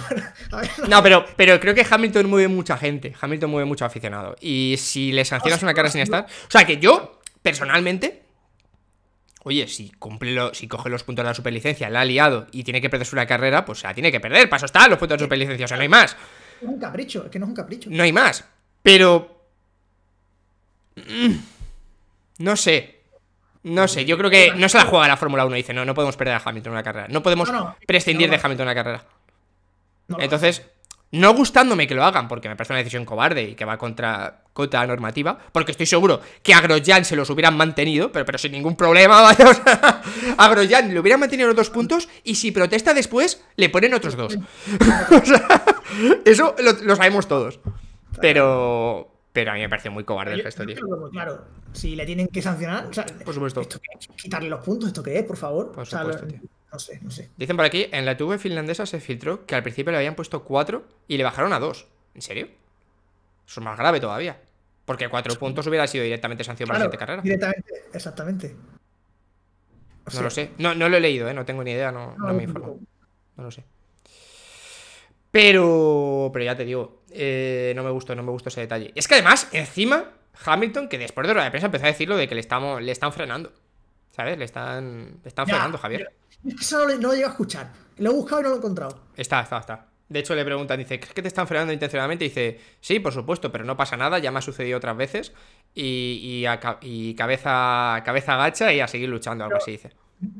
no, pero, pero creo que Hamilton mueve mucha gente. Hamilton mueve mucho aficionado. Y si le sancionas una carrera sin estar. O sea, que yo, personalmente. Oye, si cumple lo, si coge los puntos de la superlicencia, la ha liado y tiene que perderse una carrera, pues la tiene que perder. Paso está, los puntos de la superlicencia. O sea, no hay más. Es un capricho, es que no es un capricho. No hay más. Pero. Mm, no sé. No sé, yo creo que no se la juega la Fórmula 1, dice, no, no podemos perder a Hamilton una carrera, no podemos prescindir de Hamilton una carrera. Entonces, no gustándome que lo hagan, porque me parece una decisión cobarde y que va contra, cota normativa, porque estoy seguro que a se los hubieran mantenido, pero, pero sin ningún problema, vaya, a le hubieran mantenido los dos puntos y si protesta después, le ponen otros dos. eso lo sabemos todos. Pero pero a mí me parece muy cobarde el gesto, tío. Claro, si le tienen que sancionar, por supuesto. Quitarle los puntos, ¿esto qué es, por favor? Por supuesto, tío. No sé, no sé. Dicen por aquí, en la TV finlandesa se filtró que al principio le habían puesto 4 y le bajaron a 2. ¿En serio? Eso es más grave todavía. Porque 4 puntos hubiera sido directamente sanción para la gente carrera. Directamente, exactamente. no lo sé. No, no lo he leído, ¿eh? no tengo ni idea, no, no, no me informo. No lo sé. Pero, pero ya te digo, eh, no me gustó, no me gustó ese detalle. Es que además, encima, Hamilton, que después de la de prensa empezó a decirlo de que le, estamos, le están frenando. ¿Sabes? Le están, le frenando, Javier. Eso no, no llego a escuchar. Lo he buscado y no lo he encontrado. Está, está, está. De hecho, le preguntan, dice, ¿crees que te están frenando intencionalmente? Y dice, sí, por supuesto, pero no pasa nada, ya me ha sucedido otras veces. Y, y, cabeza, cabeza gacha y a seguir luchando, algo así dice.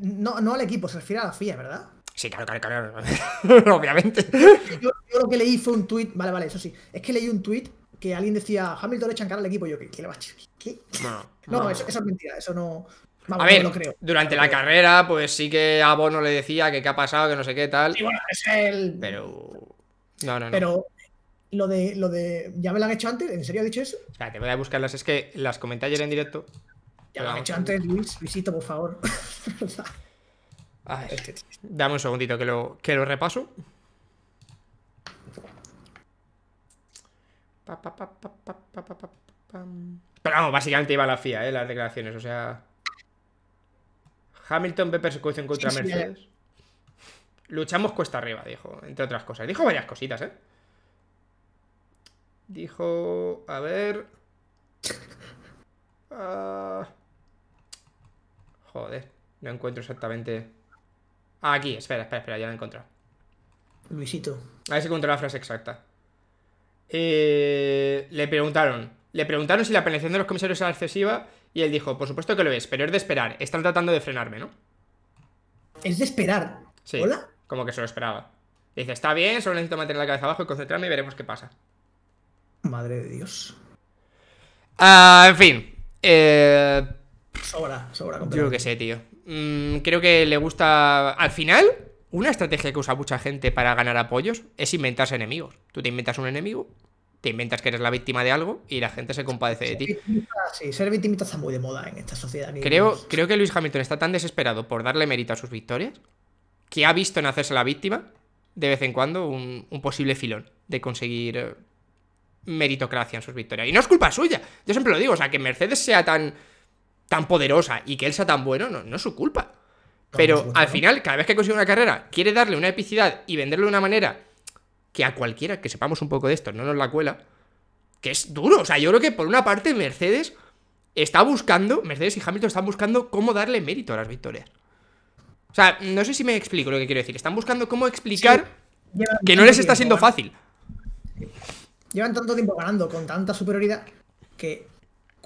No, no al equipo, se refiere a la FIA, ¿verdad? Sí, claro, claro, claro. Obviamente. Yo, lo que leí fue un tweet Vale, vale, eso sí. Es que leí un tweet que alguien decía Hamilton le echan cara al equipo. Y yo, ¿qué, qué le va ¿Qué? No, no, no. Eso, es mentira. Eso no. Vamos, a ver, no creo. durante la carrera, pues sí que a Bono le decía que qué ha pasado, que no sé qué tal. Y bueno, es el. Pero. No, no, no. Pero lo de, lo de. Ya me lo han hecho antes, ¿en serio ha dicho eso? Espérate, voy a buscarlas. Es que las comenté ayer en directo. Ya me lo han hecho antes, Luis, Luisito, por favor. Ah, este dame un segundito que lo, que lo repaso. Pero vamos, básicamente iba a la FIA, ¿eh? las declaraciones, o sea... Hamilton ve persecución contra Mercedes. Eh. Luchamos cuesta arriba, dijo, entre otras cosas. Dijo varias cositas, ¿eh? Dijo... A ver... Ah. Joder, no encuentro exactamente... Ah, aquí, espera, espera, espera, ya lo he encontrado. Luisito. A ver si la frase exacta. Eh, le preguntaron. Le preguntaron si la penalización de los comisarios era excesiva y él dijo, por supuesto que lo es, pero es de esperar. Están tratando de frenarme, ¿no? Es de esperar. Sí. ¿Hola? Como que se lo esperaba. Dice, está bien, solo necesito mantener la cabeza abajo y concentrarme y veremos qué pasa. Madre de Dios. Ah, en fin. Eh... Sobra, sobra. Yo que sé, tío. Mm, creo que le gusta. Al final, una estrategia que usa mucha gente para ganar apoyos es inventarse enemigos. Tú te inventas un enemigo, te inventas que eres la víctima de algo y la gente se compadece de ti. Sí, ser víctima está muy de moda en esta sociedad. Creo, creo que Luis Hamilton está tan desesperado por darle mérito a sus victorias que ha visto en hacerse la víctima de vez en cuando un, un posible filón de conseguir eh, meritocracia en sus victorias. Y no es culpa suya. Yo siempre lo digo, o sea, que Mercedes sea tan tan poderosa y que él sea tan bueno, no, es su culpa. Pero al final, cada vez que consigue una carrera, quiere darle una epicidad y venderlo de una manera que a cualquiera que sepamos un poco de esto no nos la cuela, que es duro. O sea, yo creo que por una parte Mercedes está buscando, Mercedes y Hamilton están buscando cómo darle mérito a las victorias. O sea, no sé si me explico lo que quiero decir. Están buscando cómo explicar que no les está siendo fácil. Llevan tanto tiempo ganando con tanta superioridad que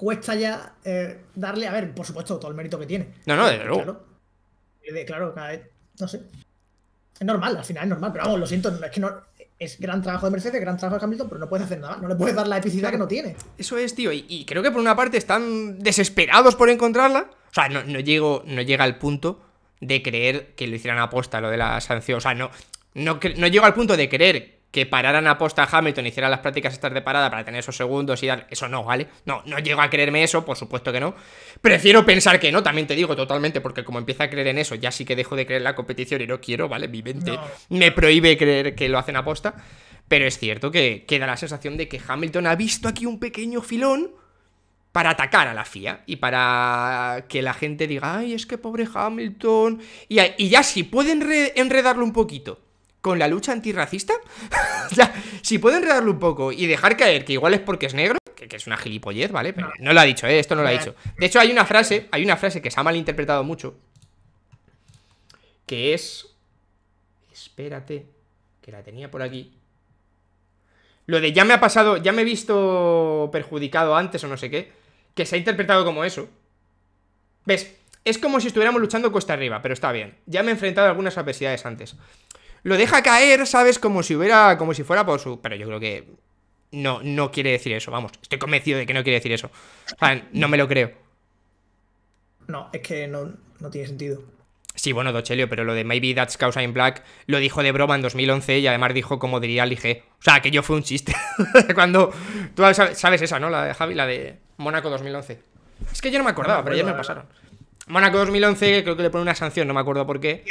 cuesta ya eh, darle, a ver, por supuesto, todo el mérito que tiene. No, no, eh, de luego. Claro, eh, claro no sé. Es normal, al final es normal, pero vamos, lo siento, es que no, es gran trabajo de Mercedes, gran trabajo de Hamilton, pero no puedes hacer nada, no le puedes dar la epicidad que no tiene. Eso es, tío, y, creo que por una parte están desesperados por encontrarla. O sea, no, no, llego, no llega al punto de creer que lo hicieran aposta lo de la sanción. O sea, no, no, no llego al punto de creer que pararan a posta Hamilton, hicieran las prácticas estas de parada para tener esos segundos y dar. Eso no, ¿vale? No, no llego a creerme eso, por supuesto que no. Prefiero pensar que no, también te digo totalmente, porque como empieza a creer en eso, ya sí que dejo de creer en la competición y no quiero, ¿vale? Mi mente me prohíbe creer que lo hacen a posta. Pero es cierto que, queda la sensación de que Hamilton ha visto aquí un pequeño filón para atacar a la FIA y para que la gente diga, ay, es que pobre Hamilton. Y, ya sí, pueden enredarlo un poquito con la lucha antirracista? si puedo enredarlo un poco y dejar caer que igual es porque es negro, que, es una gilipollez, ¿vale? Pero no lo ha dicho, ¿eh? Esto no lo ha dicho. De hecho, hay una frase, hay una frase que se ha malinterpretado mucho, que es... Espérate, que la tenía por aquí. Lo de ya me ha pasado, ya me he visto perjudicado antes o no sé qué, que se ha interpretado como eso. ¿Ves? Es como si estuviéramos luchando costa arriba, pero está bien. Ya me he enfrentado a algunas adversidades antes lo deja caer, ¿sabes? Como si hubiera, como si fuera por su... Pero yo creo que no, no quiere decir eso, vamos, estoy convencido de que no quiere decir eso. O sea, no me lo creo. No, es que no, tiene sentido. Sí, bueno, Dochelio, pero lo de Maybe That's cause in Black lo dijo de broma en 2011 y además dijo como diría Lige. O sea, que yo fue un chiste. Cuando. Tú sabes, sabes esa, ¿no? La de Javi, la de Mónaco 2011. Es que yo no me acordaba, pero ya me pasaron. Mónaco 2011 creo que le pone una sanción, no me acuerdo por qué.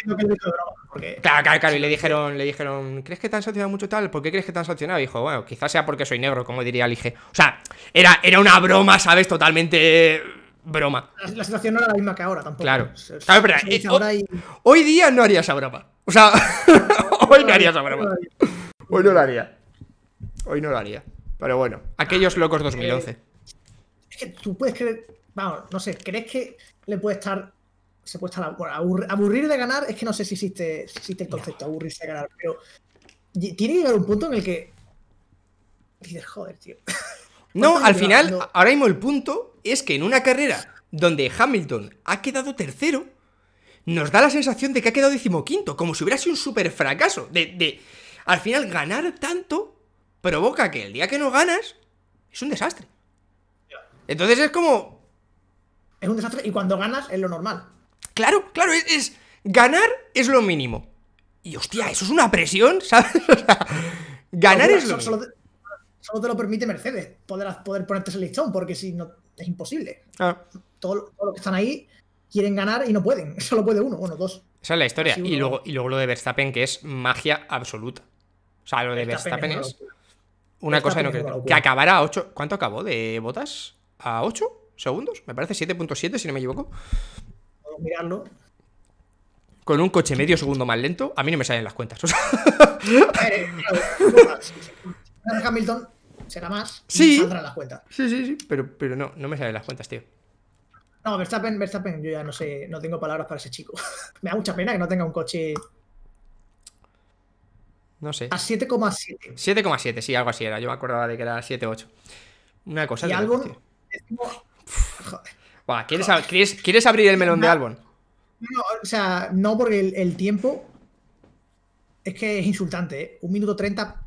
Claro, claro, claro, y le dijeron, le dijeron, ¿crees que te han sancionado mucho tal? ¿Por qué crees que te han sancionado? Y dijo, bueno, quizás sea porque soy negro, como diría IG O sea, era, era una broma, ¿sabes? Totalmente broma. La, situación no era la misma que ahora tampoco. Claro. Eh, hoy día no haría esa broma. O sea, hoy no haría esa broma. Hoy no lo haría. Hoy no lo haría. Pero bueno, aquellos locos 2011. es que tú puedes creer, vamos, no sé, ¿crees que le puede estar. Se puede estar. Bueno, aburrir, de ganar es que no sé si existe, existe el concepto, aburrirse de ganar, pero tiene que llegar un punto en el que. Dices, joder, tío. No, al final, ahora mismo el punto es que en una carrera donde Hamilton ha quedado tercero, nos da la sensación de que ha quedado decimoquinto, como si hubiera sido un super fracaso. De, de, al final, ganar tanto provoca que el día que no ganas es un desastre. Entonces es como, es un desastre y cuando ganas es lo normal. Claro, claro, es, ganar es lo mínimo. Y hostia, eso es una presión, ¿sabes? ganar es lo solo, mínimo. solo te lo permite Mercedes poder, poder ponerte ese listón, porque si no, es imposible. Todos ah. todo los que están ahí quieren ganar y no pueden. Solo puede uno, uno dos. Esa es la historia. y, luego, y luego lo de Verstappen, que es magia absoluta. O sea, lo de Verstappen, es, una cosa que no creo. Que acabará a 8. ¿Cuánto acabó de botas? ¿A 8? segundos, me parece 7.7 si no me equivoco. Vamos Con un coche medio segundo más lento, a mí no me salen las cuentas. Eh, Hamilton será más. Sí. Saldrán las cuentas. Sí, sí, sí, pero, pero no, no me salen las cuentas, tío. No, Verstappen, Verstappen, yo ya no sé, no tengo palabras para ese chico. me da mucha pena que no tenga un coche. No sé. A 7,7. 7,7, sí, algo así era. Yo me acordaba de que era 7,8. Una cosa. Y algo, ¿quieres, abrir el melón de Albon? No, o sea, no, porque el, tiempo es que es insultante, ¿eh? Un minuto treinta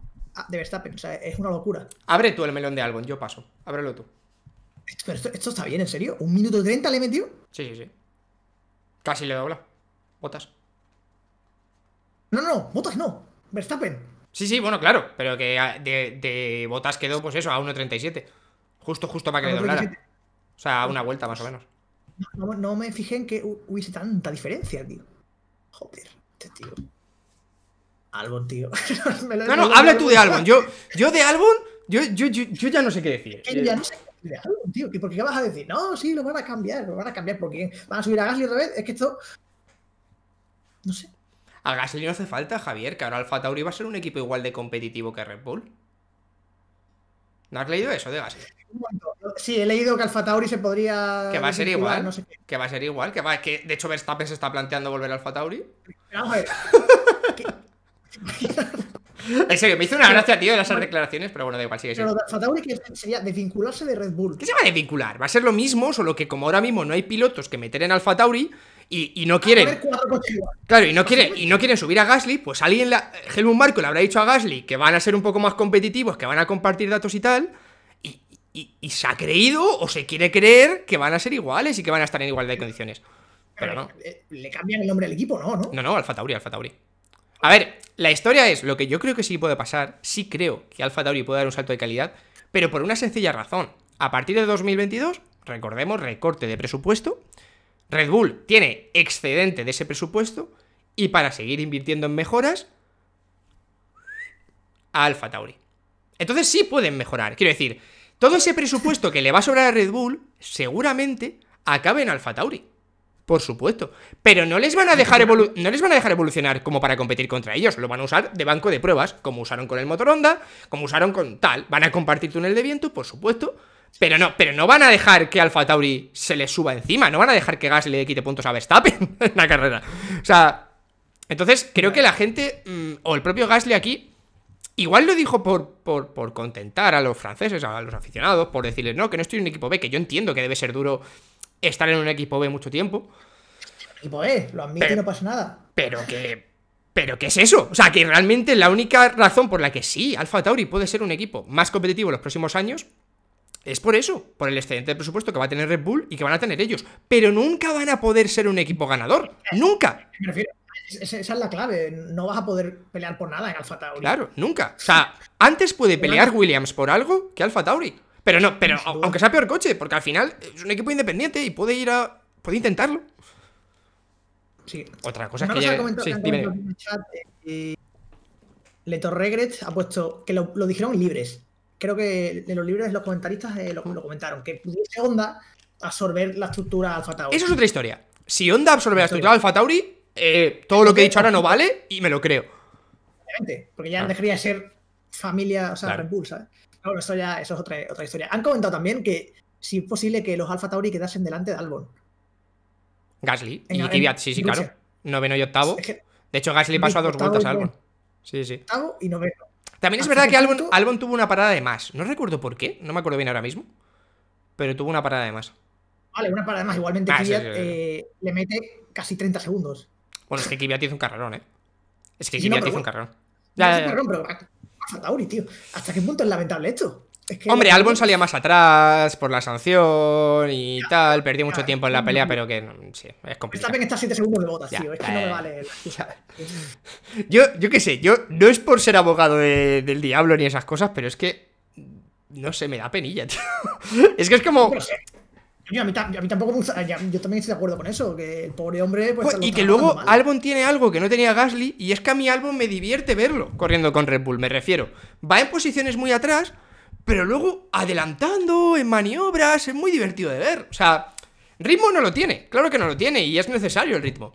de Verstappen, o sea, es una locura. Abre tú el melón de Albon, yo paso. Ábrelo tú. Pero esto, está bien, ¿en serio? ¿Un minuto treinta le metido Sí, sí, sí. Casi le dobla. Botas. No, no, no, Botas no. Verstappen. Sí, sí, bueno, claro. Pero que ah, de, de Botas quedó, pues eso, a 1.37. Justo, justo para que le doblara. O sea, una vuelta más o menos. No, me fijé en que hubiese tanta diferencia, tío. Joder, este tío. Albon, tío. no, no, habla tú de Albon. Yo, yo de Albon, yo, yo, yo, ya no sé qué decir. ya no sé qué decir de Albon, tío. por qué vas a decir? No, sí, lo van a cambiar, lo van a cambiar. porque ¿Van a subir a Gasly otra vez? Es que esto... No sé. A Gasly no hace falta, Javier, que ahora Alfa Tauri va a ser un equipo igual de competitivo que Red Bull. ¿No has leído eso de Gasly? Sí, he leído que Alfa Tauri se podría. Que va a ser igual. No sé que va a ser igual. Que va, que de hecho Verstappen se está planteando volver a Alfa Tauri. En serio, me hizo una gracia, tío, esas declaraciones, pero bueno, da igual, sigue. siendo Pero Alfa Tauri sería desvincularse de Red Bull. ¿Qué se va a desvincular? Va a ser lo mismo, solo que como ahora mismo no hay pilotos que meter en Alfa Tauri y, no quieren. Claro, y no quieren, y no quieren subir a Gasly, pues alguien la. Helmut Marco le habrá dicho a Gasly que van a ser un poco más competitivos, que van a compartir datos y tal y, se ha creído o se quiere creer que van a ser iguales y que van a estar en igualdad de condiciones. Pero no. Eh, le cambian el nombre al equipo, ¿no? No, no, no Alfa Tauri, Alfa Tauri. A ver, la historia es lo que yo creo que sí puede pasar. Sí creo que Alfa Tauri puede dar un salto de calidad, pero por una sencilla razón. A partir de 2022, recordemos, recorte de presupuesto. Red Bull tiene excedente de ese presupuesto y para seguir invirtiendo en mejoras Alfa Tauri. Entonces sí pueden mejorar. Quiero decir, todo ese presupuesto que le va a sobrar a Red Bull, seguramente acabe en Alfa Tauri. Por supuesto. Pero no les, van a dejar no les van a dejar evolucionar como para competir contra ellos. Lo van a usar de banco de pruebas, como usaron con el motor como usaron con tal. Van a compartir túnel de viento, por supuesto. Pero no, pero no van a dejar que Alfa Tauri se les suba encima. No van a dejar que Gas le quite puntos a Verstappen en la carrera. O sea, entonces creo que la gente, mm, o el propio Gasly aquí, Igual lo dijo por, por, por, contentar a los franceses, a los aficionados, por decirles, no, que no estoy en un equipo B, que yo entiendo que debe ser duro estar en un equipo B mucho tiempo. Equipo B, e, lo admite no pasa nada. Pero que... Pero ¿qué es eso? O sea, que realmente la única razón por la que sí, Alfa Tauri puede ser un equipo más competitivo en los próximos años es por eso, por el excedente de presupuesto que va a tener Red Bull y que van a tener ellos. Pero nunca van a poder ser un equipo ganador. Eh, nunca. Esa es la clave. No vas a poder pelear por nada en Alpha Tauri. Claro, nunca. O sea, antes puede pelear Williams por algo que Alpha Tauri. Pero no, pero aunque sea peor coche, porque al final es un equipo independiente y puede ir a. puede intentarlo. Sí. Otra cosa es que. sí, dime. Leto Regret ha puesto. que lo, dijeron libres. Creo que de los libres los comentaristas eh, lo, comentaron. Que pudiese Honda absorber la estructura Alpha Tauri. Eso es otra historia. Si Honda absorbe la estructura Alpha Tauri, eh, todo lo que he dicho ahora no vale y me lo creo. Obviamente, porque ya dejaría de ser familia, o sea, claro. repulsa. Bueno, eso ya es otra, historia. Han comentado también que si es posible que los Alpha Tauri quedasen delante de Albon. Gasly y Kvyat, sí, sí, claro. Noveno y octavo. de hecho, Gasly pasó a dos vueltas a Albon. Sí, sí. Octavo y noveno. También es verdad que Albon, tuvo una parada de más. No recuerdo por qué, no me acuerdo bien ahora mismo. Pero tuvo una parada de más. Vale, una parada de más. Igualmente, ah, eh, le mete casi 30 segundos. Bueno, es que Kvyat hizo un carrerón, ¿eh? Es que Kvyat hizo un carrerón. Ya, ya, pero tío. ¿Hasta qué punto es lamentable esto? Hombre, Albon salía más atrás por la sanción y tal, perdió mucho tiempo en la pelea, pero que mm, sí, es complicado. Está estar 7 segundos de botas, tío, es que no me vale. Yo, yo qué sé, yo no es por ser abogado del diablo ni esas cosas, pero es que no sé, me da penilla, tío. Es que es como. Yo, a, mí, tampoco yo también estoy de acuerdo con eso. Que el pobre hombre. Pues, y que luego Albon tiene algo que no tenía Gasly. Y es que a mí Albon me divierte verlo corriendo con Red Bull, me refiero. Va en posiciones muy atrás. Pero luego adelantando, en maniobras. Es muy divertido de ver. O sea, ritmo no lo tiene. Claro que no lo tiene. Y es necesario el ritmo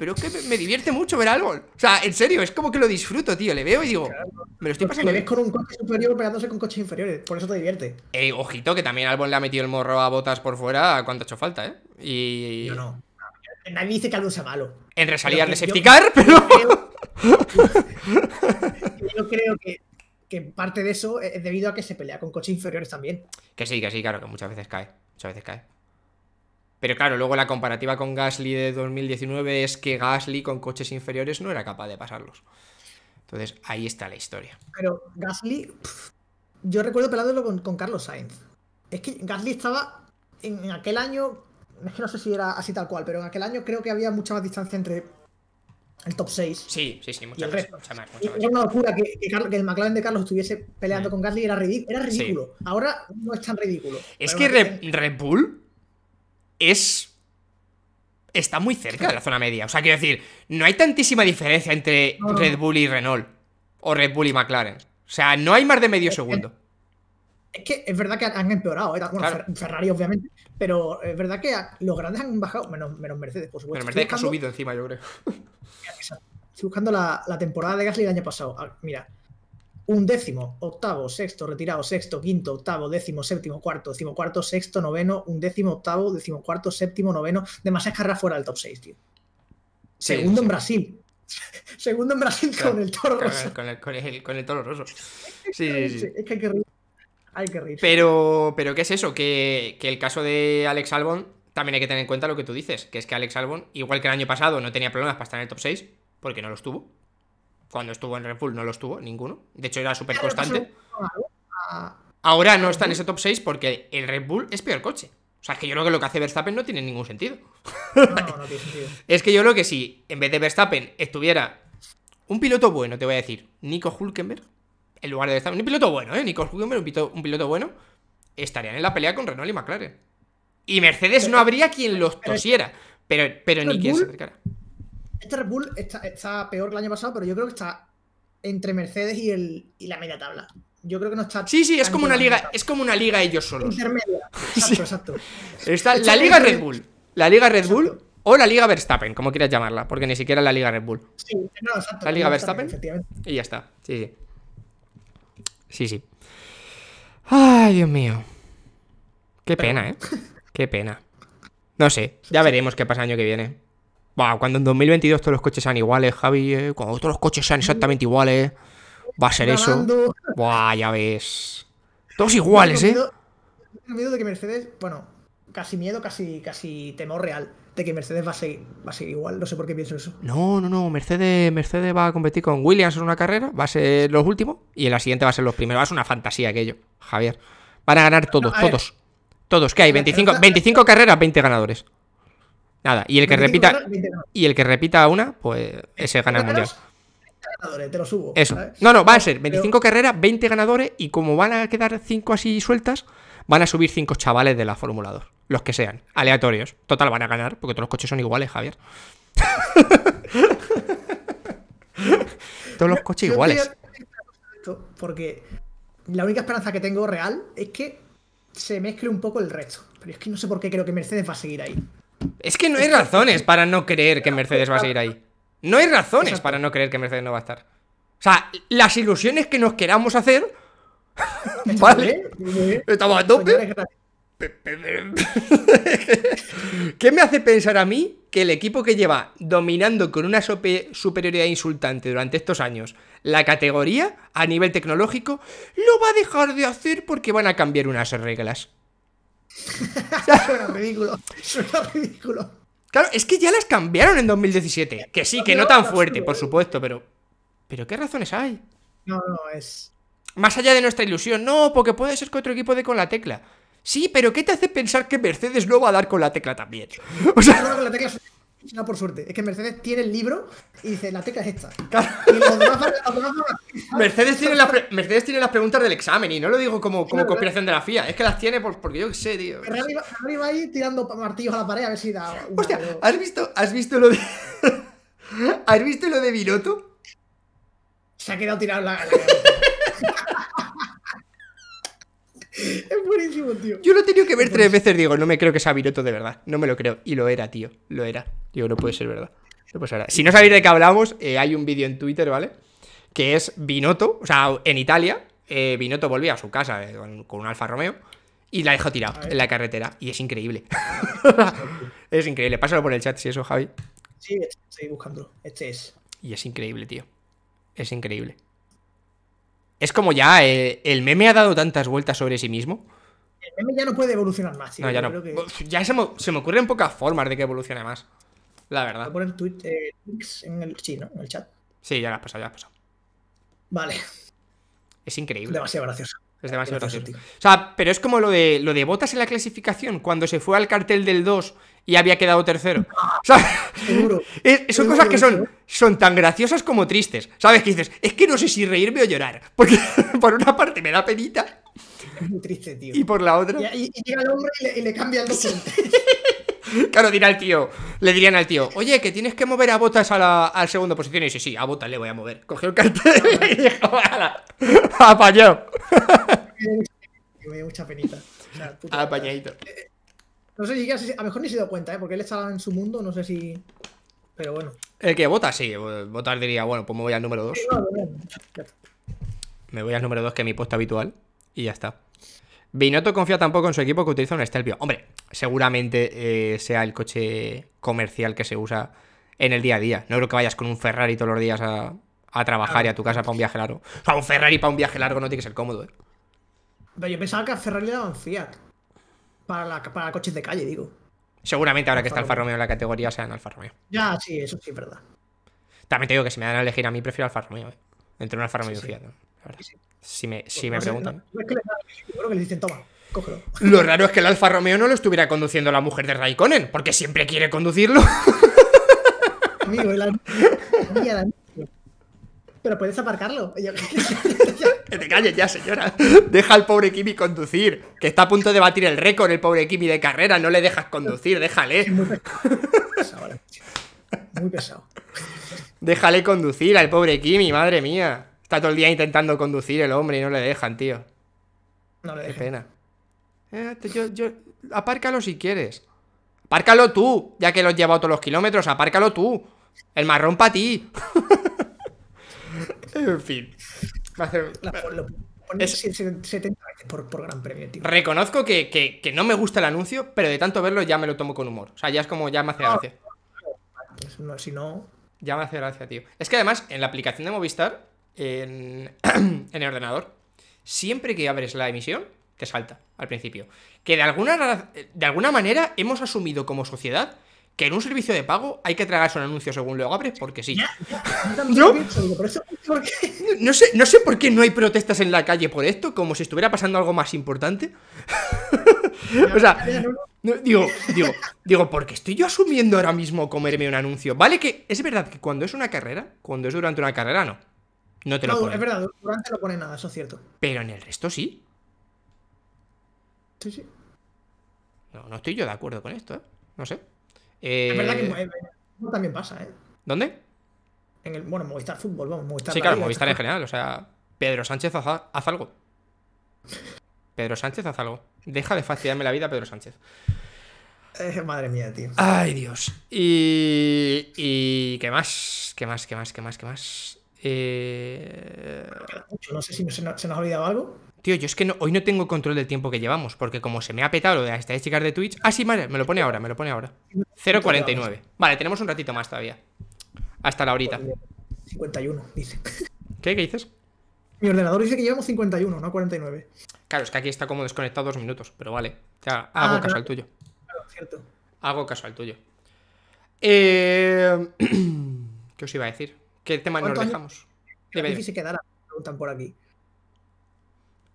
pero es que me, divierte mucho ver a O sea, en serio, es como que lo disfruto, tío. Le veo y digo, me lo estoy pasando. ves con un coche superior pegándose con coches inferiores, por eso te divierte. ojito, que también Albon le ha metido el morro a botas por fuera ¿Cuánto ha hecho falta, ¿eh? Y. Yo no. Nadie dice que Albon sea malo. En resalida de safety car, pero. yo creo que, que, parte de eso es debido a que se pelea con coches inferiores también. Que sí, que sí, claro, que muchas veces cae. Muchas veces cae. Pero claro, luego la comparativa con Gasly de 2019 es que Gasly con coches inferiores no era capaz de pasarlos. Entonces, ahí está la historia. Pero Gasly, yo recuerdo pelándolo con, Carlos Sainz. Es que Gasly estaba en, aquel año, es que no sé si era así tal cual, pero en aquel año creo que había mucha más distancia entre el top 6. Sí, sí, sí, mucha, más, mucha más, Era una locura que, el McLaren de Carlos estuviese peleando mm. con Gasly, era, ridículo. Ahora no es tan ridículo. Es que Red Bull es está muy cerca de la zona media. O sea, quiero decir, no hay tantísima diferencia entre Red Bull y Renault o Red Bull y McLaren. O sea, no hay más de medio segundo. Es que es verdad que han empeorado, ¿eh? bueno, Ferrari obviamente, pero es verdad que los grandes han bajado, menos, Mercedes, por supuesto. Pero Mercedes ha subido encima, yo creo. Estoy buscando la, la temporada de Gasly del año pasado. Ah, mira, un décimo, octavo, sexto, retirado, sexto, quinto, octavo, décimo, séptimo, cuarto, décimo, cuarto, sexto, noveno, un décimo, octavo, décimo, cuarto, séptimo, noveno, demasiadas carreras fuera del top 6, tío. Segundo en Brasil. Segundo en Brasil con el toro Con el, toro roso. Sí, sí, Es que hay que reír. Hay que reír. Pero, pero ¿qué es eso? Que, que el caso de Alex Albon también hay que tener en cuenta lo que tú dices, que es que Alex Albon, igual que el año pasado, no tenía problemas para estar en el top 6, porque no los tuvo cuando estuvo en Red Bull no lo estuvo, ninguno. De hecho, era súper pues constante. Ahora no ah, está en ese top 6 porque el Red Bull es peor coche. O sea, es que yo creo que lo que hace Verstappen no tiene ningún sentido. es que yo creo que si en vez de Verstappen estuviera un piloto bueno, te voy a decir, Nico Hulkenberg, en lugar de Verstappen, un piloto bueno, ¿eh? Nico Hulkenberg, un piloto, un piloto bueno, estarían en la pelea con Renault y McLaren. Y Mercedes no habría quien los tosiera, pero, pero, pero ni quien se acercara. Este Red Bull está, peor que el año pasado, pero yo creo que está entre Mercedes y, el, la media tabla. Yo creo que no está. Sí, sí, es como una liga, es como una liga ellos solos. Intermedia. Exacto, exacto. la liga Red Bull. La liga Red Bull o la liga Verstappen, como quieras llamarla, porque ni siquiera la liga Red Bull. Sí, no, exacto. La liga Verstappen. Verstappen y ya está. Sí, sí. Sí, sí. Ay, Dios mío. Qué pena, ¿eh? Qué pena. No sé, ya veremos qué pasa el año que viene cuando en 2022 todos los coches sean iguales, Javi, eh, cuando todos los coches sean exactamente iguales, va a ser eso. Buah, ya ves. Todos iguales, ¿eh? Miedo, miedo de que Mercedes, bueno, casi miedo, casi, casi temor real de que Mercedes va a, seguir, va a igual. No sé por qué pienso eso. No, no, no. Mercedes, Mercedes va a competir con Williams en una carrera, va a ser los últimos y en la siguiente va a ser los primeros. ser una fantasía aquello, Javier. Van a ganar todos, todos. Todos, ¿qué hay? 25, 25 carreras, 20 ganadores. Nada, y el que repita y el que repita una, pues eh, ese gana el mundial. Eso. No, no, va a ser 25 carreras, 20 ganadores y como van a quedar 5 así sueltas, van a subir 5 chavales de la Fórmula 2, los que sean, aleatorios. Total van a ganar porque todos los coches son iguales, Javier. todos los coches iguales. Porque la única esperanza que tengo real es que se mezcle un poco el resto. Pero es que no sé por qué creo que Mercedes va a seguir ahí. Es que no hay razones para no creer que Mercedes va a seguir ahí. No hay razones para no creer que Mercedes no va a estar. O sea, las ilusiones que nos queramos hacer. vale. Estamos a tope. ¿Qué me hace pensar a mí que el equipo que lleva dominando con una superioridad insultante durante estos años la categoría a nivel tecnológico lo va a dejar de hacer porque van a cambiar unas reglas? Suena ridículo. Suena ridículo. Claro, es que ya las cambiaron en 2017. Que sí, que no tan fuerte, por supuesto, pero. ¿Pero qué razones hay? No, no, es. Más allá de nuestra ilusión, no, porque puede ser que otro equipo De con la tecla. Sí, pero ¿qué te hace pensar que Mercedes no va a dar con la tecla también? O sea, no, por suerte. Es que Mercedes tiene el libro y dice, la tecla es esta. Y los Mercedes, tiene las Mercedes tiene las preguntas del examen y no lo digo como, como conspiración de la FIA. Es que las tiene porque yo qué sé, tío. Arriba, ahí tirando martillos a la pared a ver si da... Hostia, ¿has visto, ¿has visto lo de... ¿Has visto lo de Viloto? Se ha quedado tirado la... Es buenísimo, tío. Yo lo he tenido que ver tres veces. Digo, no me creo que sea Viroto de verdad. No me lo creo. Y lo era, tío. Lo era. Digo, no puede ser verdad. Si no sabéis de qué hablamos, eh, hay un vídeo en Twitter, ¿vale? Que es Binotto, o sea, en Italia, eh, Binotto volvía a su casa eh, con, un Alfa Romeo y la dejó tirado en la carretera. Y es increíble. es increíble. Pásalo por el chat si eso, Javi. Sí, estoy buscando. Este es. Y es increíble, tío. Es increíble. Es como ya, eh, el meme ha dado tantas vueltas sobre sí mismo. El meme ya no puede evolucionar más. ya Ya se me, se me ocurren pocas formas de que evolucione más. La verdad. Voy a poner tweet, eh, en el, en el chat. Sí, ya lo has pasado, ya lo has pasado. Vale. Es increíble. Demasiado gracioso. Es demasiado O sea, pero es como lo de, lo de Botas en la clasificación, cuando se fue al cartel del 2 y había quedado tercero. O son cosas que son, ¿eh? son tan graciosas como tristes. ¿Sabes? Que dices, es que no sé si reírme o llorar. Porque por una parte me da penita. muy triste, tío. Y por la otra. Y, llega el hombre y le, cambia el docente. Claro, dirá el tío, le dirían al tío, oye, que tienes que mover a Botas a la, segunda posición. Y dice, sí, a Botas le voy a mover. Cogió el cartel y dijo, ¡a ¡Apañó! Me dio mucha penita. Apañadito. Eh, eh, no sé si a lo mejor ni se dio cuenta, ¿eh? porque él estaba en su mundo, no sé si. Pero bueno. El que vota, sí. Votar diría, bueno, pues me voy al número 2. Me voy al número 2, que es mi puesto habitual, y ya está. Binotto confía tampoco en su equipo que utiliza un Stelvio. Hombre, seguramente eh, sea el coche comercial que se usa en el día a día. No creo que vayas con un Ferrari todos los días a, trabajar y a tu casa para un viaje largo. O sea, un Ferrari para un viaje largo no tiene que ser cómodo, ¿eh? yo pensaba que a Ferrari le daban Fiat. Para, coches de calle, digo. Seguramente ahora que está Alfa Romeo en la categoría sean Alfa Romeo. Ya, sí, eso sí es verdad. También te digo que si me dan a elegir a mí, prefiero Alfa Romeo, ¿eh? Entre un Alfa y un Fiat, la sí. Si me, si me preguntan. Lo raro es que el Alfa Romeo no lo estuviera conduciendo la mujer de Raikkonen, porque siempre quiere conducirlo. Pero puedes aparcarlo. que te calles ya, señora. Deja al pobre Kimi conducir. Que está a punto de batir el récord el pobre Kimi de carrera. No le dejas conducir, déjale. Muy pesado. Déjale conducir al pobre Kimi, madre mía. Está todo el día intentando conducir el hombre y no le dejan, tío. No le dejan. Qué pena. yo, yo, apárcalo si quieres. Apárcalo tú, ya que lo has llevado todos los kilómetros, apárcalo tú. El marrón para ti. en fin. 70 veces por, gran premio, tío. Reconozco que, que, no me gusta el anuncio, pero de tanto verlo ya me lo tomo con humor. O sea, ya es como, ya me hace gracia. si no... Ya me hace gracia, tío. Es que además, en la aplicación de Movistar, en, el ordenador, siempre que abres la emisión, te salta al principio. Que de alguna, de alguna manera hemos asumido como sociedad que en un servicio de pago hay que tragarse un anuncio según lo abres porque sí. ¿No? sé, no sé por qué no hay protestas en la calle por esto, como si estuviera pasando algo más importante. o sea, digo, digo, digo, porque estoy yo asumiendo ahora mismo comerme un anuncio. Vale que es verdad que cuando es una carrera, cuando es durante una carrera, no. No te lo Es verdad, durante no pone nada, eso es cierto. Pero en el resto sí. Sí, sí. No, no estoy yo de acuerdo con esto, ¿eh? No sé. Eh... Es verdad que eh, eh, también pasa, ¿eh? ¿Dónde? En el, bueno, Movistar Fútbol, vamos, Movistar. Sí, claro, Movistar en general, o sea, Pedro Sánchez, haz, algo. Pedro Sánchez, haz algo. Deja de fastidiarme la vida, Pedro Sánchez. Eh, madre mía, tío. Ay, Dios. Y, y. ¿Qué más? ¿Qué más? ¿Qué más? ¿Qué más? ¿Qué más? Eh... no sé si se nos, ha olvidado algo. Tío, yo es que hoy no tengo control del tiempo que llevamos, porque como se me ha petado lo de las estadísticas de Twitch. Ah, sí, vale, me lo pone ahora, me lo pone ahora. 0.49. Vale, tenemos un ratito más todavía. Hasta la horita. 51, dice. ¿Qué? ¿Qué dices? Mi ordenador dice que llevamos 51, no 49. Claro, es que aquí está como desconectado dos minutos, pero vale. Ah, hago caso al tuyo. Hago caso al tuyo. ¿Qué os iba a decir? ¿Qué tema nos dejamos? La Tiffy se quedará, preguntan por aquí.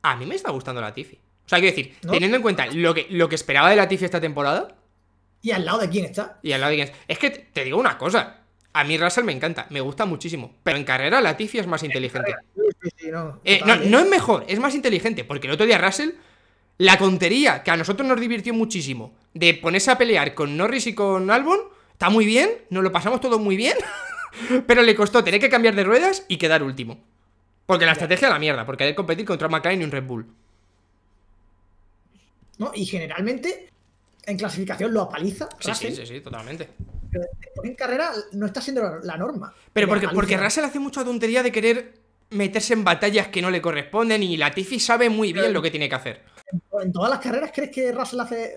A mí me está gustando la Tiffy. O sea, quiero decir, teniendo en cuenta lo que, lo que esperaba de la Tiffy esta temporada. ¿Y al lado de quién está? Y al lado de quién Es que te digo una cosa. A mí Russell me encanta, me gusta muchísimo. Pero en carrera la Tiffy es más inteligente. no, eh, eh. no, es mejor, es más inteligente. Porque el otro día Russell, la tontería que a nosotros nos divirtió muchísimo de ponerse a pelear con Norris y con Albon, está muy bien, nos lo pasamos todo muy bien. Pero le costó tener que cambiar de ruedas y quedar último. Porque la estrategia es la mierda, porque hay que competir contra un McLaren y un Red Bull. Y generalmente en clasificación lo apaliza. Sí, sí, sí, totalmente. Pero en carrera no está siendo la norma. Pero porque, porque Russell hace mucha tontería de querer meterse en batallas que no le corresponden y Latifi sabe muy bien lo que tiene que hacer. En, todas las carreras crees que Russell hace.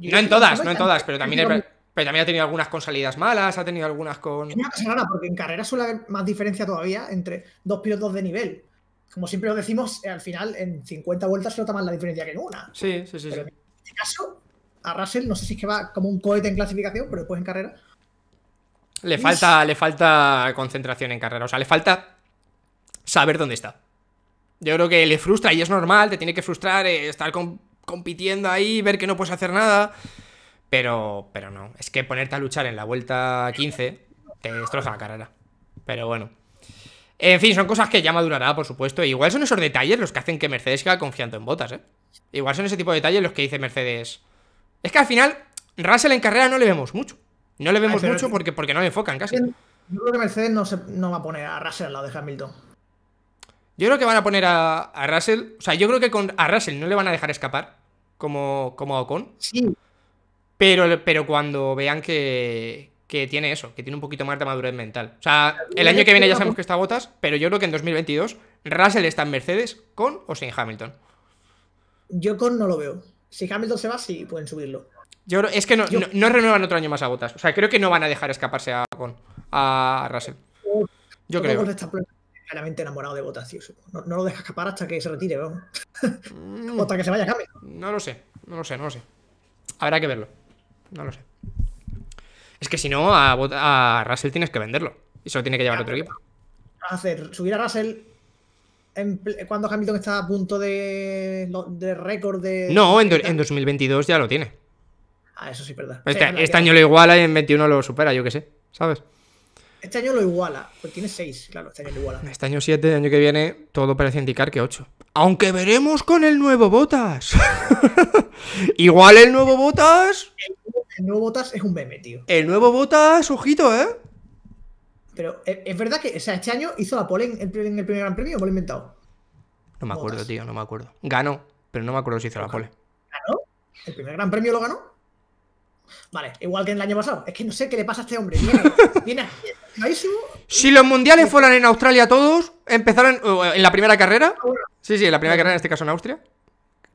no en todas, no en todas, pero también es verdad pero también ha tenido algunas con salidas malas, ha tenido algunas con. No pasa nada, porque en carrera suele haber más diferencia todavía entre dos pilotos de nivel. Como siempre lo decimos, eh, al final en 50 vueltas se nota más la diferencia que en una. Sí, sí, sí. En este caso, a Russell, no sé si es que va como un cohete en clasificación, pero después en carrera. Le falta, le falta concentración en carrera. O sea, le falta saber dónde está. Yo creo que le frustra y es normal, te tiene que frustrar eh, estar compitiendo ahí, ver que no puedes hacer nada. Pero, pero no. Es que ponerte a luchar en la vuelta 15 te destroza la carrera. Pero bueno. En fin, son cosas que ya madurará, por supuesto. igual son esos detalles los que hacen que Mercedes quede confiando en botas, ¿eh? Igual son ese tipo de detalles los que dice Mercedes. Es que al final, Russell en carrera no le vemos mucho. No le vemos ah, mucho porque, porque no le enfocan casi. Yo creo que Mercedes no, no va a poner a Russell al lado de Hamilton. Yo creo que van a poner a, Russell. O sea, yo creo que con, a Russell no le van a dejar escapar como, como a Ocon. Sí, pero, cuando vean que, tiene eso, que tiene un poquito más de madurez mental. O sea, el año que viene ya sabemos que está Botas, pero yo creo que en 2022 Russell está en Mercedes con o sin Hamilton. Yo con no lo veo. Si Hamilton se va, sí pueden subirlo. Yo es que no, renuevan otro año más a Botas. O sea, creo que no van a dejar escaparse a, con, a Russell. Yo creo. Está claramente enamorado de Botas, tío. No, no, lo deja escapar hasta que se retire, vamos. Mm. o hasta que se vaya Hamilton. No lo sé, no lo sé, no lo sé. Habrá que verlo no lo sé. Es que si no, a, Russell tienes que venderlo. Y solo tiene que llevar otro equipo. Hacer, subir a Russell en, cuando Hamilton está a punto de, de récord de... No, en, 2022 ya lo tiene. Ah, eso sí, verdad. Este, este año lo iguala y en 21 lo supera, yo qué sé, ¿sabes? Este año lo iguala, pues tiene 6, claro, este año lo iguala. Este año 7, el año que viene, todo parece indicar que 8. Aunque veremos con el nuevo Botas. Igual el nuevo Botas. El nuevo Botas es un meme, tío. El nuevo Botas, ojito, ¿eh? Pero eh, es verdad que, o sea, este año hizo la pole en el, primer Gran Premio o lo he inventado. No me acuerdo, tío, no me acuerdo. Ganó, pero no me acuerdo si hizo la pole. ¿Ganó? ¿El primer Gran Premio lo ganó? Vale, igual que en el año pasado. Es que no sé qué le pasa a este hombre. Viene, Si los mundiales fueran en Australia todos, empezaron en la primera carrera. Ah, sí, sí, en la primera carrera, en este caso en Austria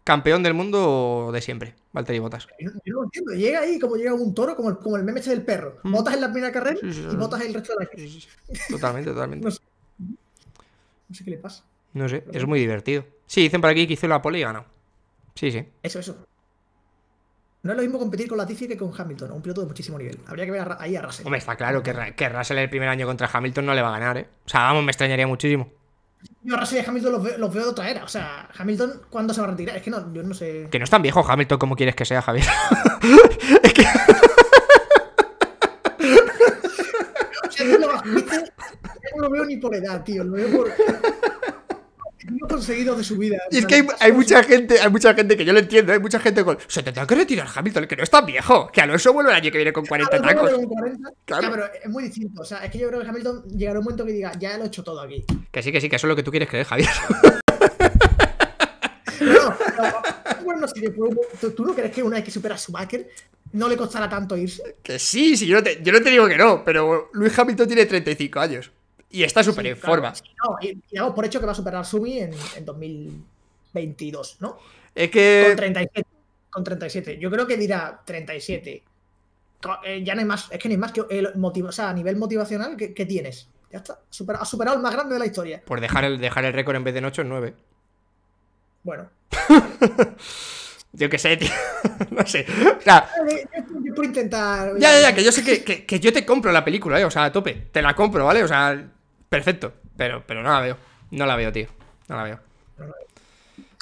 campeón del mundo de siempre, Valtteri Botas. Yo, lo entiendo, llega ahí como llega un toro, como el, memeche meme del perro. Mm. Botas en la primera carrera y botas en el resto de la carrera. Totalmente, totalmente. no, sé. qué le pasa. No sé, es muy divertido. Sí, dicen por aquí que hizo la pole y ganó. Sí, sí. Eso, eso. No es lo mismo competir con Latifi que con Hamilton, un piloto de muchísimo nivel. Habría que ver ahí a Russell. Hombre, está claro que, que Russell el primer año contra Hamilton no le va a ganar, ¿eh? O sea, vamos, me extrañaría muchísimo. Yo ahora Russell de Hamilton los veo, de otra era. O sea, Hamilton, ¿cuándo se va a retirar? Es que no, yo no sé. Que no es tan viejo Hamilton como quieres que sea, Javier. es que. o no lo, no lo veo ni por edad, tío. Lo veo por conseguido de su vida. Y es que hay, mucha gente, hay mucha gente que yo lo entiendo, hay mucha gente con. Se tengo que retirar Hamilton, que no es tan viejo. Que Alonso vuelve el año que viene con 40 tacos. Claro. pero es muy distinto. O sea, es que yo creo que Hamilton llegará un momento que diga, ya lo he hecho todo aquí. Que sí, que sí, que eso es lo que tú quieres creer, Javier. no, bueno, ¿tú, ¿tú, no crees que una vez que supera a Schumacher no le costará tanto irse? Que sí, sí, yo no te, yo no te digo que no, pero Luis Hamilton tiene 35 años y está súper en forma. Digamos, por hecho que va a superar Sumi en, 2022, ¿no? Es que. Con 37, con 37. Yo creo que dirá 37. Eh, ya no hay más. Es que no hay más que. El o sea, a nivel motivacional, ¿qué, tienes? Ya está. Ha superado el más grande de la historia. Por dejar el, dejar el récord en vez de en 8 en 9. Bueno. Yo qué sé, tío. no sé. O yo, puedo intentar. Ya, ya, ya, que yo sé que, que, yo te compro la película, ¿eh? O sea, a tope. Te la compro, ¿vale? O sea, perfecto, pero, pero no la veo. No la veo, tío. No la veo.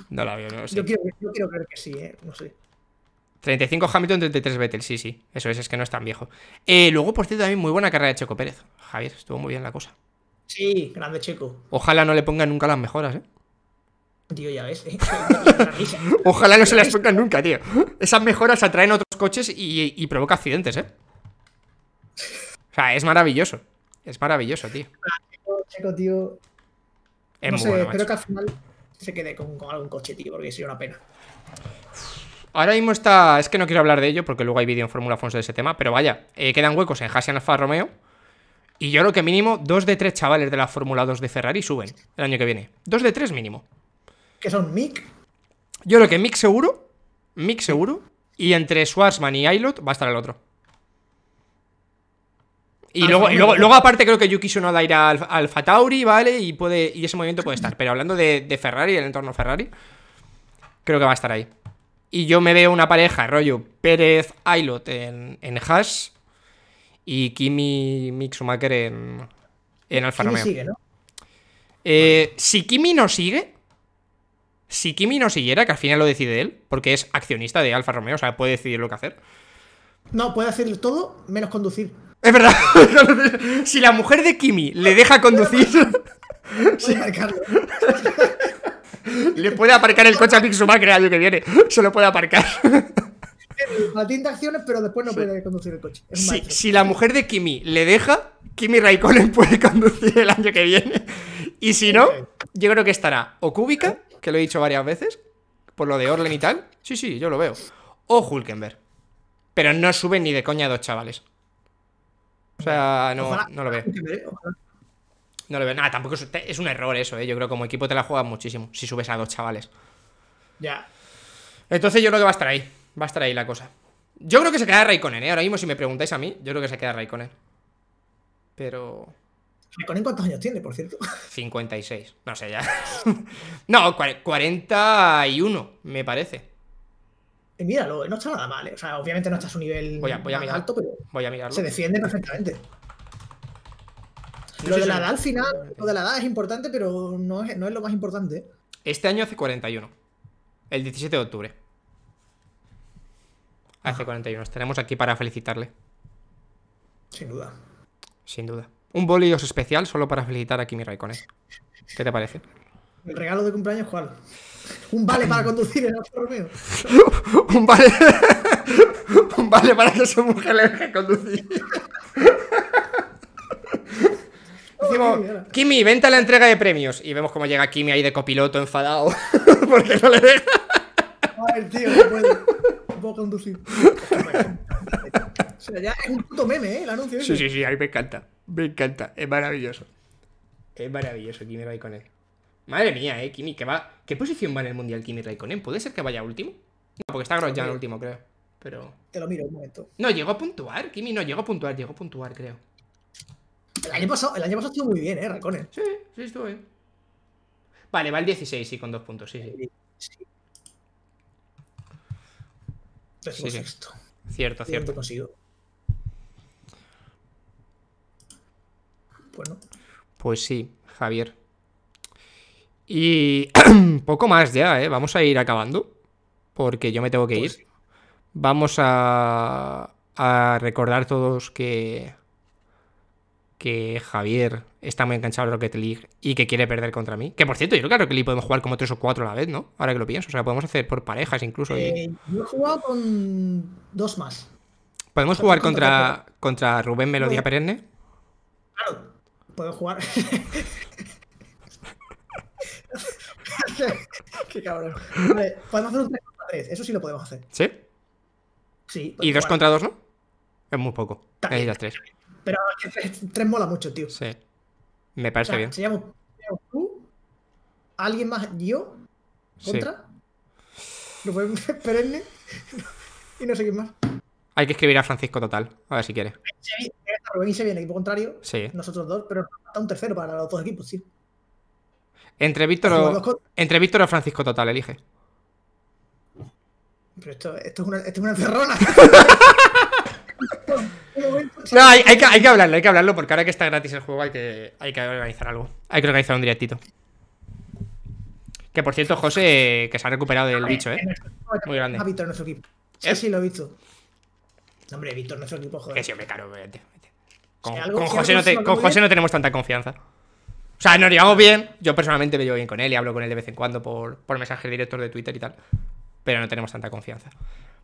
No la veo, no sé. Yo quiero, yo quiero creer que sí, ¿eh? No sé. 35 Hamilton, 33 Vettel, sí, sí. Eso es, es que no es tan viejo. Eh, luego, por cierto, también muy buena carrera de Checo Pérez. Javier, estuvo muy bien la cosa. Sí, grande Checo. Ojalá no le pongan nunca las mejoras, ¿eh? Tío, ya ves. ¿eh? Ojalá no se las pongan nunca, tío. Esas mejoras atraen otros coches y, y provoca accidentes, ¿eh? O sea, es maravilloso. Es maravilloso, tío. Checo, tío. espero que al final se quede con, algún coche, tío, porque sería una pena. Ahora mismo está. Es que no quiero hablar de ello porque luego hay vídeo en Fórmula Fonso de ese tema, pero vaya, eh, quedan huecos en Haas Alfa Romeo. Y yo creo que mínimo dos de tres chavales de la Fórmula 2 de Ferrari suben el año que viene. Dos de tres mínimo. ¿Que son Mick? Yo creo que Mick seguro. Mick seguro. Y entre Schwarzman y Aylot va a estar el otro. Y, luego, luego, aparte, creo que Yuki Tsunoda irá al, Alfa Tauri ¿vale? Y, puede, y ese movimiento puede estar. Pero hablando de, Ferrari, el entorno Ferrari, creo que va a estar ahí. Y yo me veo una pareja, rollo Pérez Ailot en, en Haas y Kimi Mixumaker en, Alfa Romeo. Eh, si Kimi no sigue, si Kimi no siguiera, que al final lo decide él, porque es accionista de Alfa Romeo, o sea, puede decidir lo que hacer. No, puede hacer todo menos conducir. Es verdad. si la mujer de Kimi le deja conducir. le puede aparcar el coche a Pixumacre el año que viene. Se lo puede aparcar. A tienda acciones, pero después no puede conducir el coche. Si, si, la mujer de Kimi le deja, Kimi Raikkonen puede conducir el año que viene. Y si no, yo creo que estará o Kubica, que lo he dicho varias veces, por lo de Orlen y tal. Sí, sí, yo lo veo. O Hulkenberg. Pero no sube ni de coña dos chavales. O sea, no, lo veo. No lo veo. Nada, tampoco es, un error eso, ¿eh? Yo creo que como equipo te la juegas muchísimo si subes a dos chavales. Ya. Entonces yo creo que va a estar ahí. Va a estar ahí la cosa. Yo creo que se queda Raikkonen, ¿eh? Ahora mismo si me preguntáis a mí, yo creo que se queda Raikkonen. Pero... ¿Raikkonen cuántos años tiene, por cierto? 56. No sé, ya. no, 41 me parece. Eh, míralo, eh, no está nada mal. Eh. obviamente no está a su nivel alto, pero se defiende perfectamente. lo de la edad al final, lo de la edad es importante, pero no es, lo más importante. Este año hace 41. El 17 de octubre. Hace 41. Estaremos aquí para felicitarle. Sin duda. Sin duda. Un bolillos especial solo para felicitar a Kimi Raikkonen. ¿Qué te parece? ¿El regalo de cumpleaños cuál? Un vale para conducir el Alfa un vale. un vale para que su mujer le deje conducir. Kimi, venta la entrega de premios. Y vemos cómo llega Kimi ahí de copiloto enfadado. porque no le deja. ver, tío, no puedo. conducir. O sea, ya es un puto meme, ¿eh? anuncio. Sí, sí, sí, a mí me encanta. Me encanta. Es maravilloso. Es maravilloso, Kimi él Madre mía, eh, Kimi, va. ¿Qué posición va en el mundial Kimi Raikkonen? ¿Puede ser que vaya último? No, porque está ya el último, creo. Pero. Te lo miro un momento. No, llegó a puntuar, Kimi, no, llegó a puntuar, llegó a puntuar, creo. El año pasado, el año pasado estuvo muy bien, eh, Raikkonen. Sí, sí, estuvo bien. Vale, va el 16, sí, con dos puntos, sí, sí. sí. sí, sí. Sexto. Cierto, cierto. Consigo. Bueno. Pues sí, Javier. Y poco más ya, ¿eh? Vamos a ir acabando. Porque yo me tengo que pues ir. Vamos a, recordar todos que, que Javier está muy enganchado a Rocket League y que quiere perder contra mí. Que por cierto, yo creo que podemos jugar como tres o cuatro a la vez, ¿no? Ahora que lo pienso. O sea, podemos hacer por parejas incluso. Eh, yo he jugado con dos más. ¿Podemos jugar contra, contra Rubén Melodía Perenne? Claro, puedo jugar. Qué cabrón. Vale, podemos hacer un 3 contra 3, eso sí lo podemos hacer. ¿Sí? Sí. ¿Y 2 contra 2 no? Es muy poco. las 3. Pero 3 mola mucho, tío. Sí. Me parece o sea, bien. Se llama tú, alguien más, yo, contra. Sí. podemos esperarle. y no sé quién más. Hay que escribir a Francisco total, a ver si quiere. Rubén equipo contrario. Sí. Nosotros dos, pero falta un tercero para los dos equipos, sí. Entre Víctor, o, entre Víctor Francisco Total, elige. Pero esto, esto, es, una, esto es una no, hay, hay, que, hay, que, hablarlo, hay que hablarlo, porque ahora que está gratis el juego hay que, hay que organizar algo. Hay que organizar un directito. Que por cierto, José, que se ha recuperado del bicho, ¿eh? Muy grande. Víctor, nuestro equipo. Sí, ¿Eh? sí, lo he visto. hombre, Víctor, nuestro equipo, joder. Que sí, hombre, caro, Con, José, con José no tenemos tanta confianza. O sea, nos llevamos bien. Yo personalmente me llevo bien con él y hablo con él de vez en cuando por, por mensaje director de Twitter y tal. pero no tenemos tanta confianza.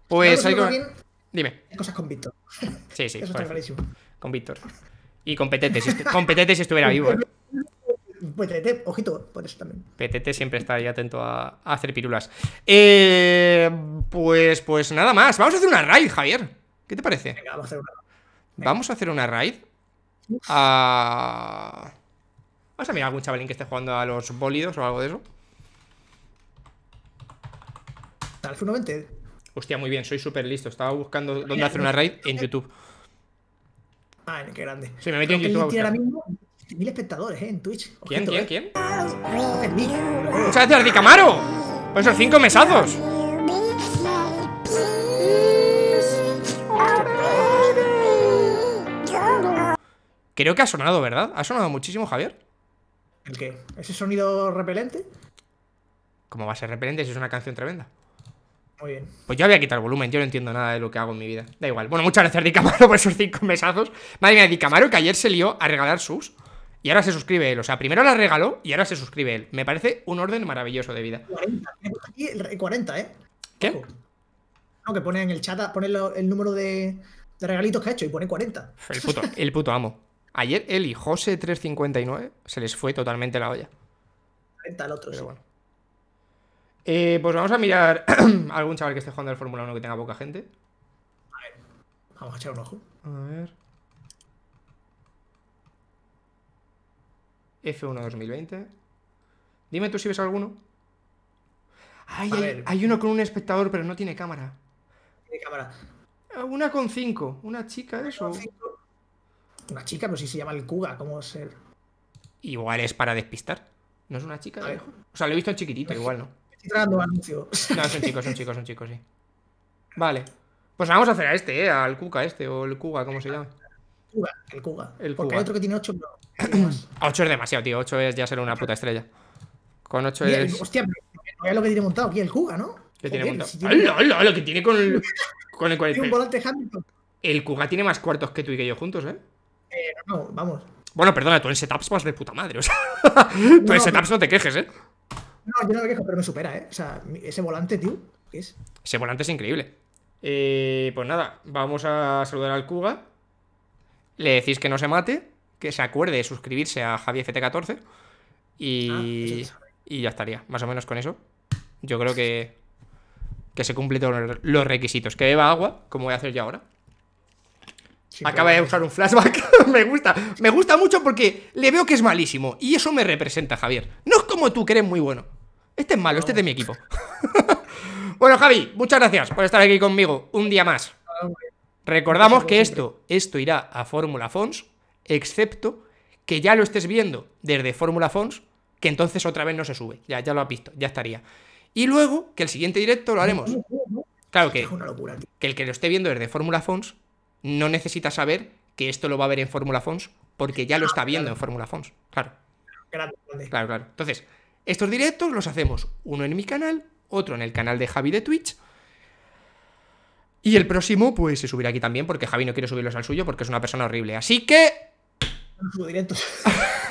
Pues Dime. Hay cosas con Víctor. Sí, sí. Con Víctor. Y con Petete, si, Petete si estuviera vivo. ¿eh? Petete, pues ojito, por eso también. Petete siempre está ahí atento a, hacer pirulas. Eh, pues, pues nada más. Vamos a hacer una raid, Javier. ¿Qué te parece? vamos a hacer una raid. Vamos a hacer una raid. A... Vamos a mirar algún chavalín que esté jugando a los bólidos o algo de eso. Alfa 90. Hostia, muy bien, soy súper listo. Estaba buscando dónde hacer una raid en YouTube. ay qué grande. Sí, me metí en YouTube. Tiene ahora mismo mil espectadores, ¿eh? En Twitch. ¿Quién, quién, eh. quién? Muchas gracias, Articamaro. Por esos cinco mesazos. Creo que ha sonado, ¿verdad? Ha sonado muchísimo, Javier. ¿El qué? ¿Ese sonido repelente? ¿Cómo va a ser repelente si es una canción tremenda? Muy bien. Pues yo había quitado el volumen, yo no entiendo nada de lo que hago en mi vida. Da igual. Bueno, muchas gracias, Dicamaro, por esos cinco besazos Madre mía, Dicamaro que ayer se lió a regalar sus. Y ahora se suscribe él. O sea, primero la regaló y ahora se suscribe él. Me parece un orden maravilloso de vida. 40, eh, pues ¿eh? ¿Qué? No, que pone en el chat, pone el número de, regalitos que ha hecho y pone 40. El el puto amo. Ayer Eli, José 359 se les fue totalmente la olla. Pero bueno. Eh, pues vamos a mirar algún chaval que esté jugando al Fórmula 1 que tenga poca gente. A ver, vamos a echar un ojo. A ver. F1 2020. Dime tú si ves alguno. hay, uno con un espectador, pero no tiene cámara. Tiene cámara. Ah, una con cinco. Una chica, eso. cinco, una chica, pero si se llama el Kuga, ¿cómo ser? Igual es para despistar. ¿No es una chica? O sea, lo he visto en chiquitito, igual, ¿no? Estoy anuncio. No, son chicos, son chicos, son chicos, sí. Vale. Pues vamos a hacer a este, ¿eh? Al Kuga este, o el Kuga, ¿cómo se llama? Kuga, el Kuga. El Porque Kuga. hay otro que tiene 8, pero... 8 es demasiado, tío. 8 es ya ser una puta estrella. Con 8 es... Hostia, pero lo que tiene montado aquí el Kuga, ¿no? Que tiene montado. Lo que tiene con el... con el volante Hamilton. El Kuga tiene más cuartos que tú y que yo juntos, ¿eh? no, vamos. Bueno, perdona, tú en setups vas de puta madre. O sea, tú en setups no te quejes, ¿eh? No, yo no me quejo, pero me supera, ¿eh? O sea, ese volante, tío, es? Ese volante es increíble. Eh, pues nada, vamos a saludar al Kuga. Le decís que no se mate, que se acuerde de suscribirse a ft 14 Y, ah, y ya estaría, más o menos con eso. Yo creo que, que se cumplen todos los requisitos. Que beba agua, como voy a hacer yo ahora. Acaba de usar un flashback. me gusta. Me gusta mucho porque le veo que es malísimo. Y eso me representa, Javier. No es como tú, que eres muy bueno. Este es malo, este es de mi equipo. bueno, Javi, muchas gracias por estar aquí conmigo un día más. Ah, Recordamos que esto, esto irá a Fórmula Fons, excepto que ya lo estés viendo desde Fórmula Fons, que entonces otra vez no se sube. Ya, ya lo has visto, ya estaría. Y luego que el siguiente directo lo haremos. Claro que, que el que lo esté viendo desde Fórmula Fons no necesita saber que esto lo va a ver en Fórmula Fons, porque ya lo está ah, viendo en Fórmula Fons, claro. Claro, claro. Entonces, estos directos los hacemos uno en mi canal, otro en el canal de Javi de Twitch. Y el próximo, pues se subirá aquí también, porque Javi no quiere subirlos al suyo porque es una persona horrible. Así que.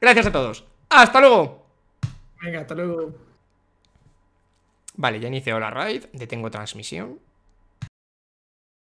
Gracias a todos. ¡Hasta luego! Venga, hasta luego. Vale, ya inicio la raid. Detengo transmisión.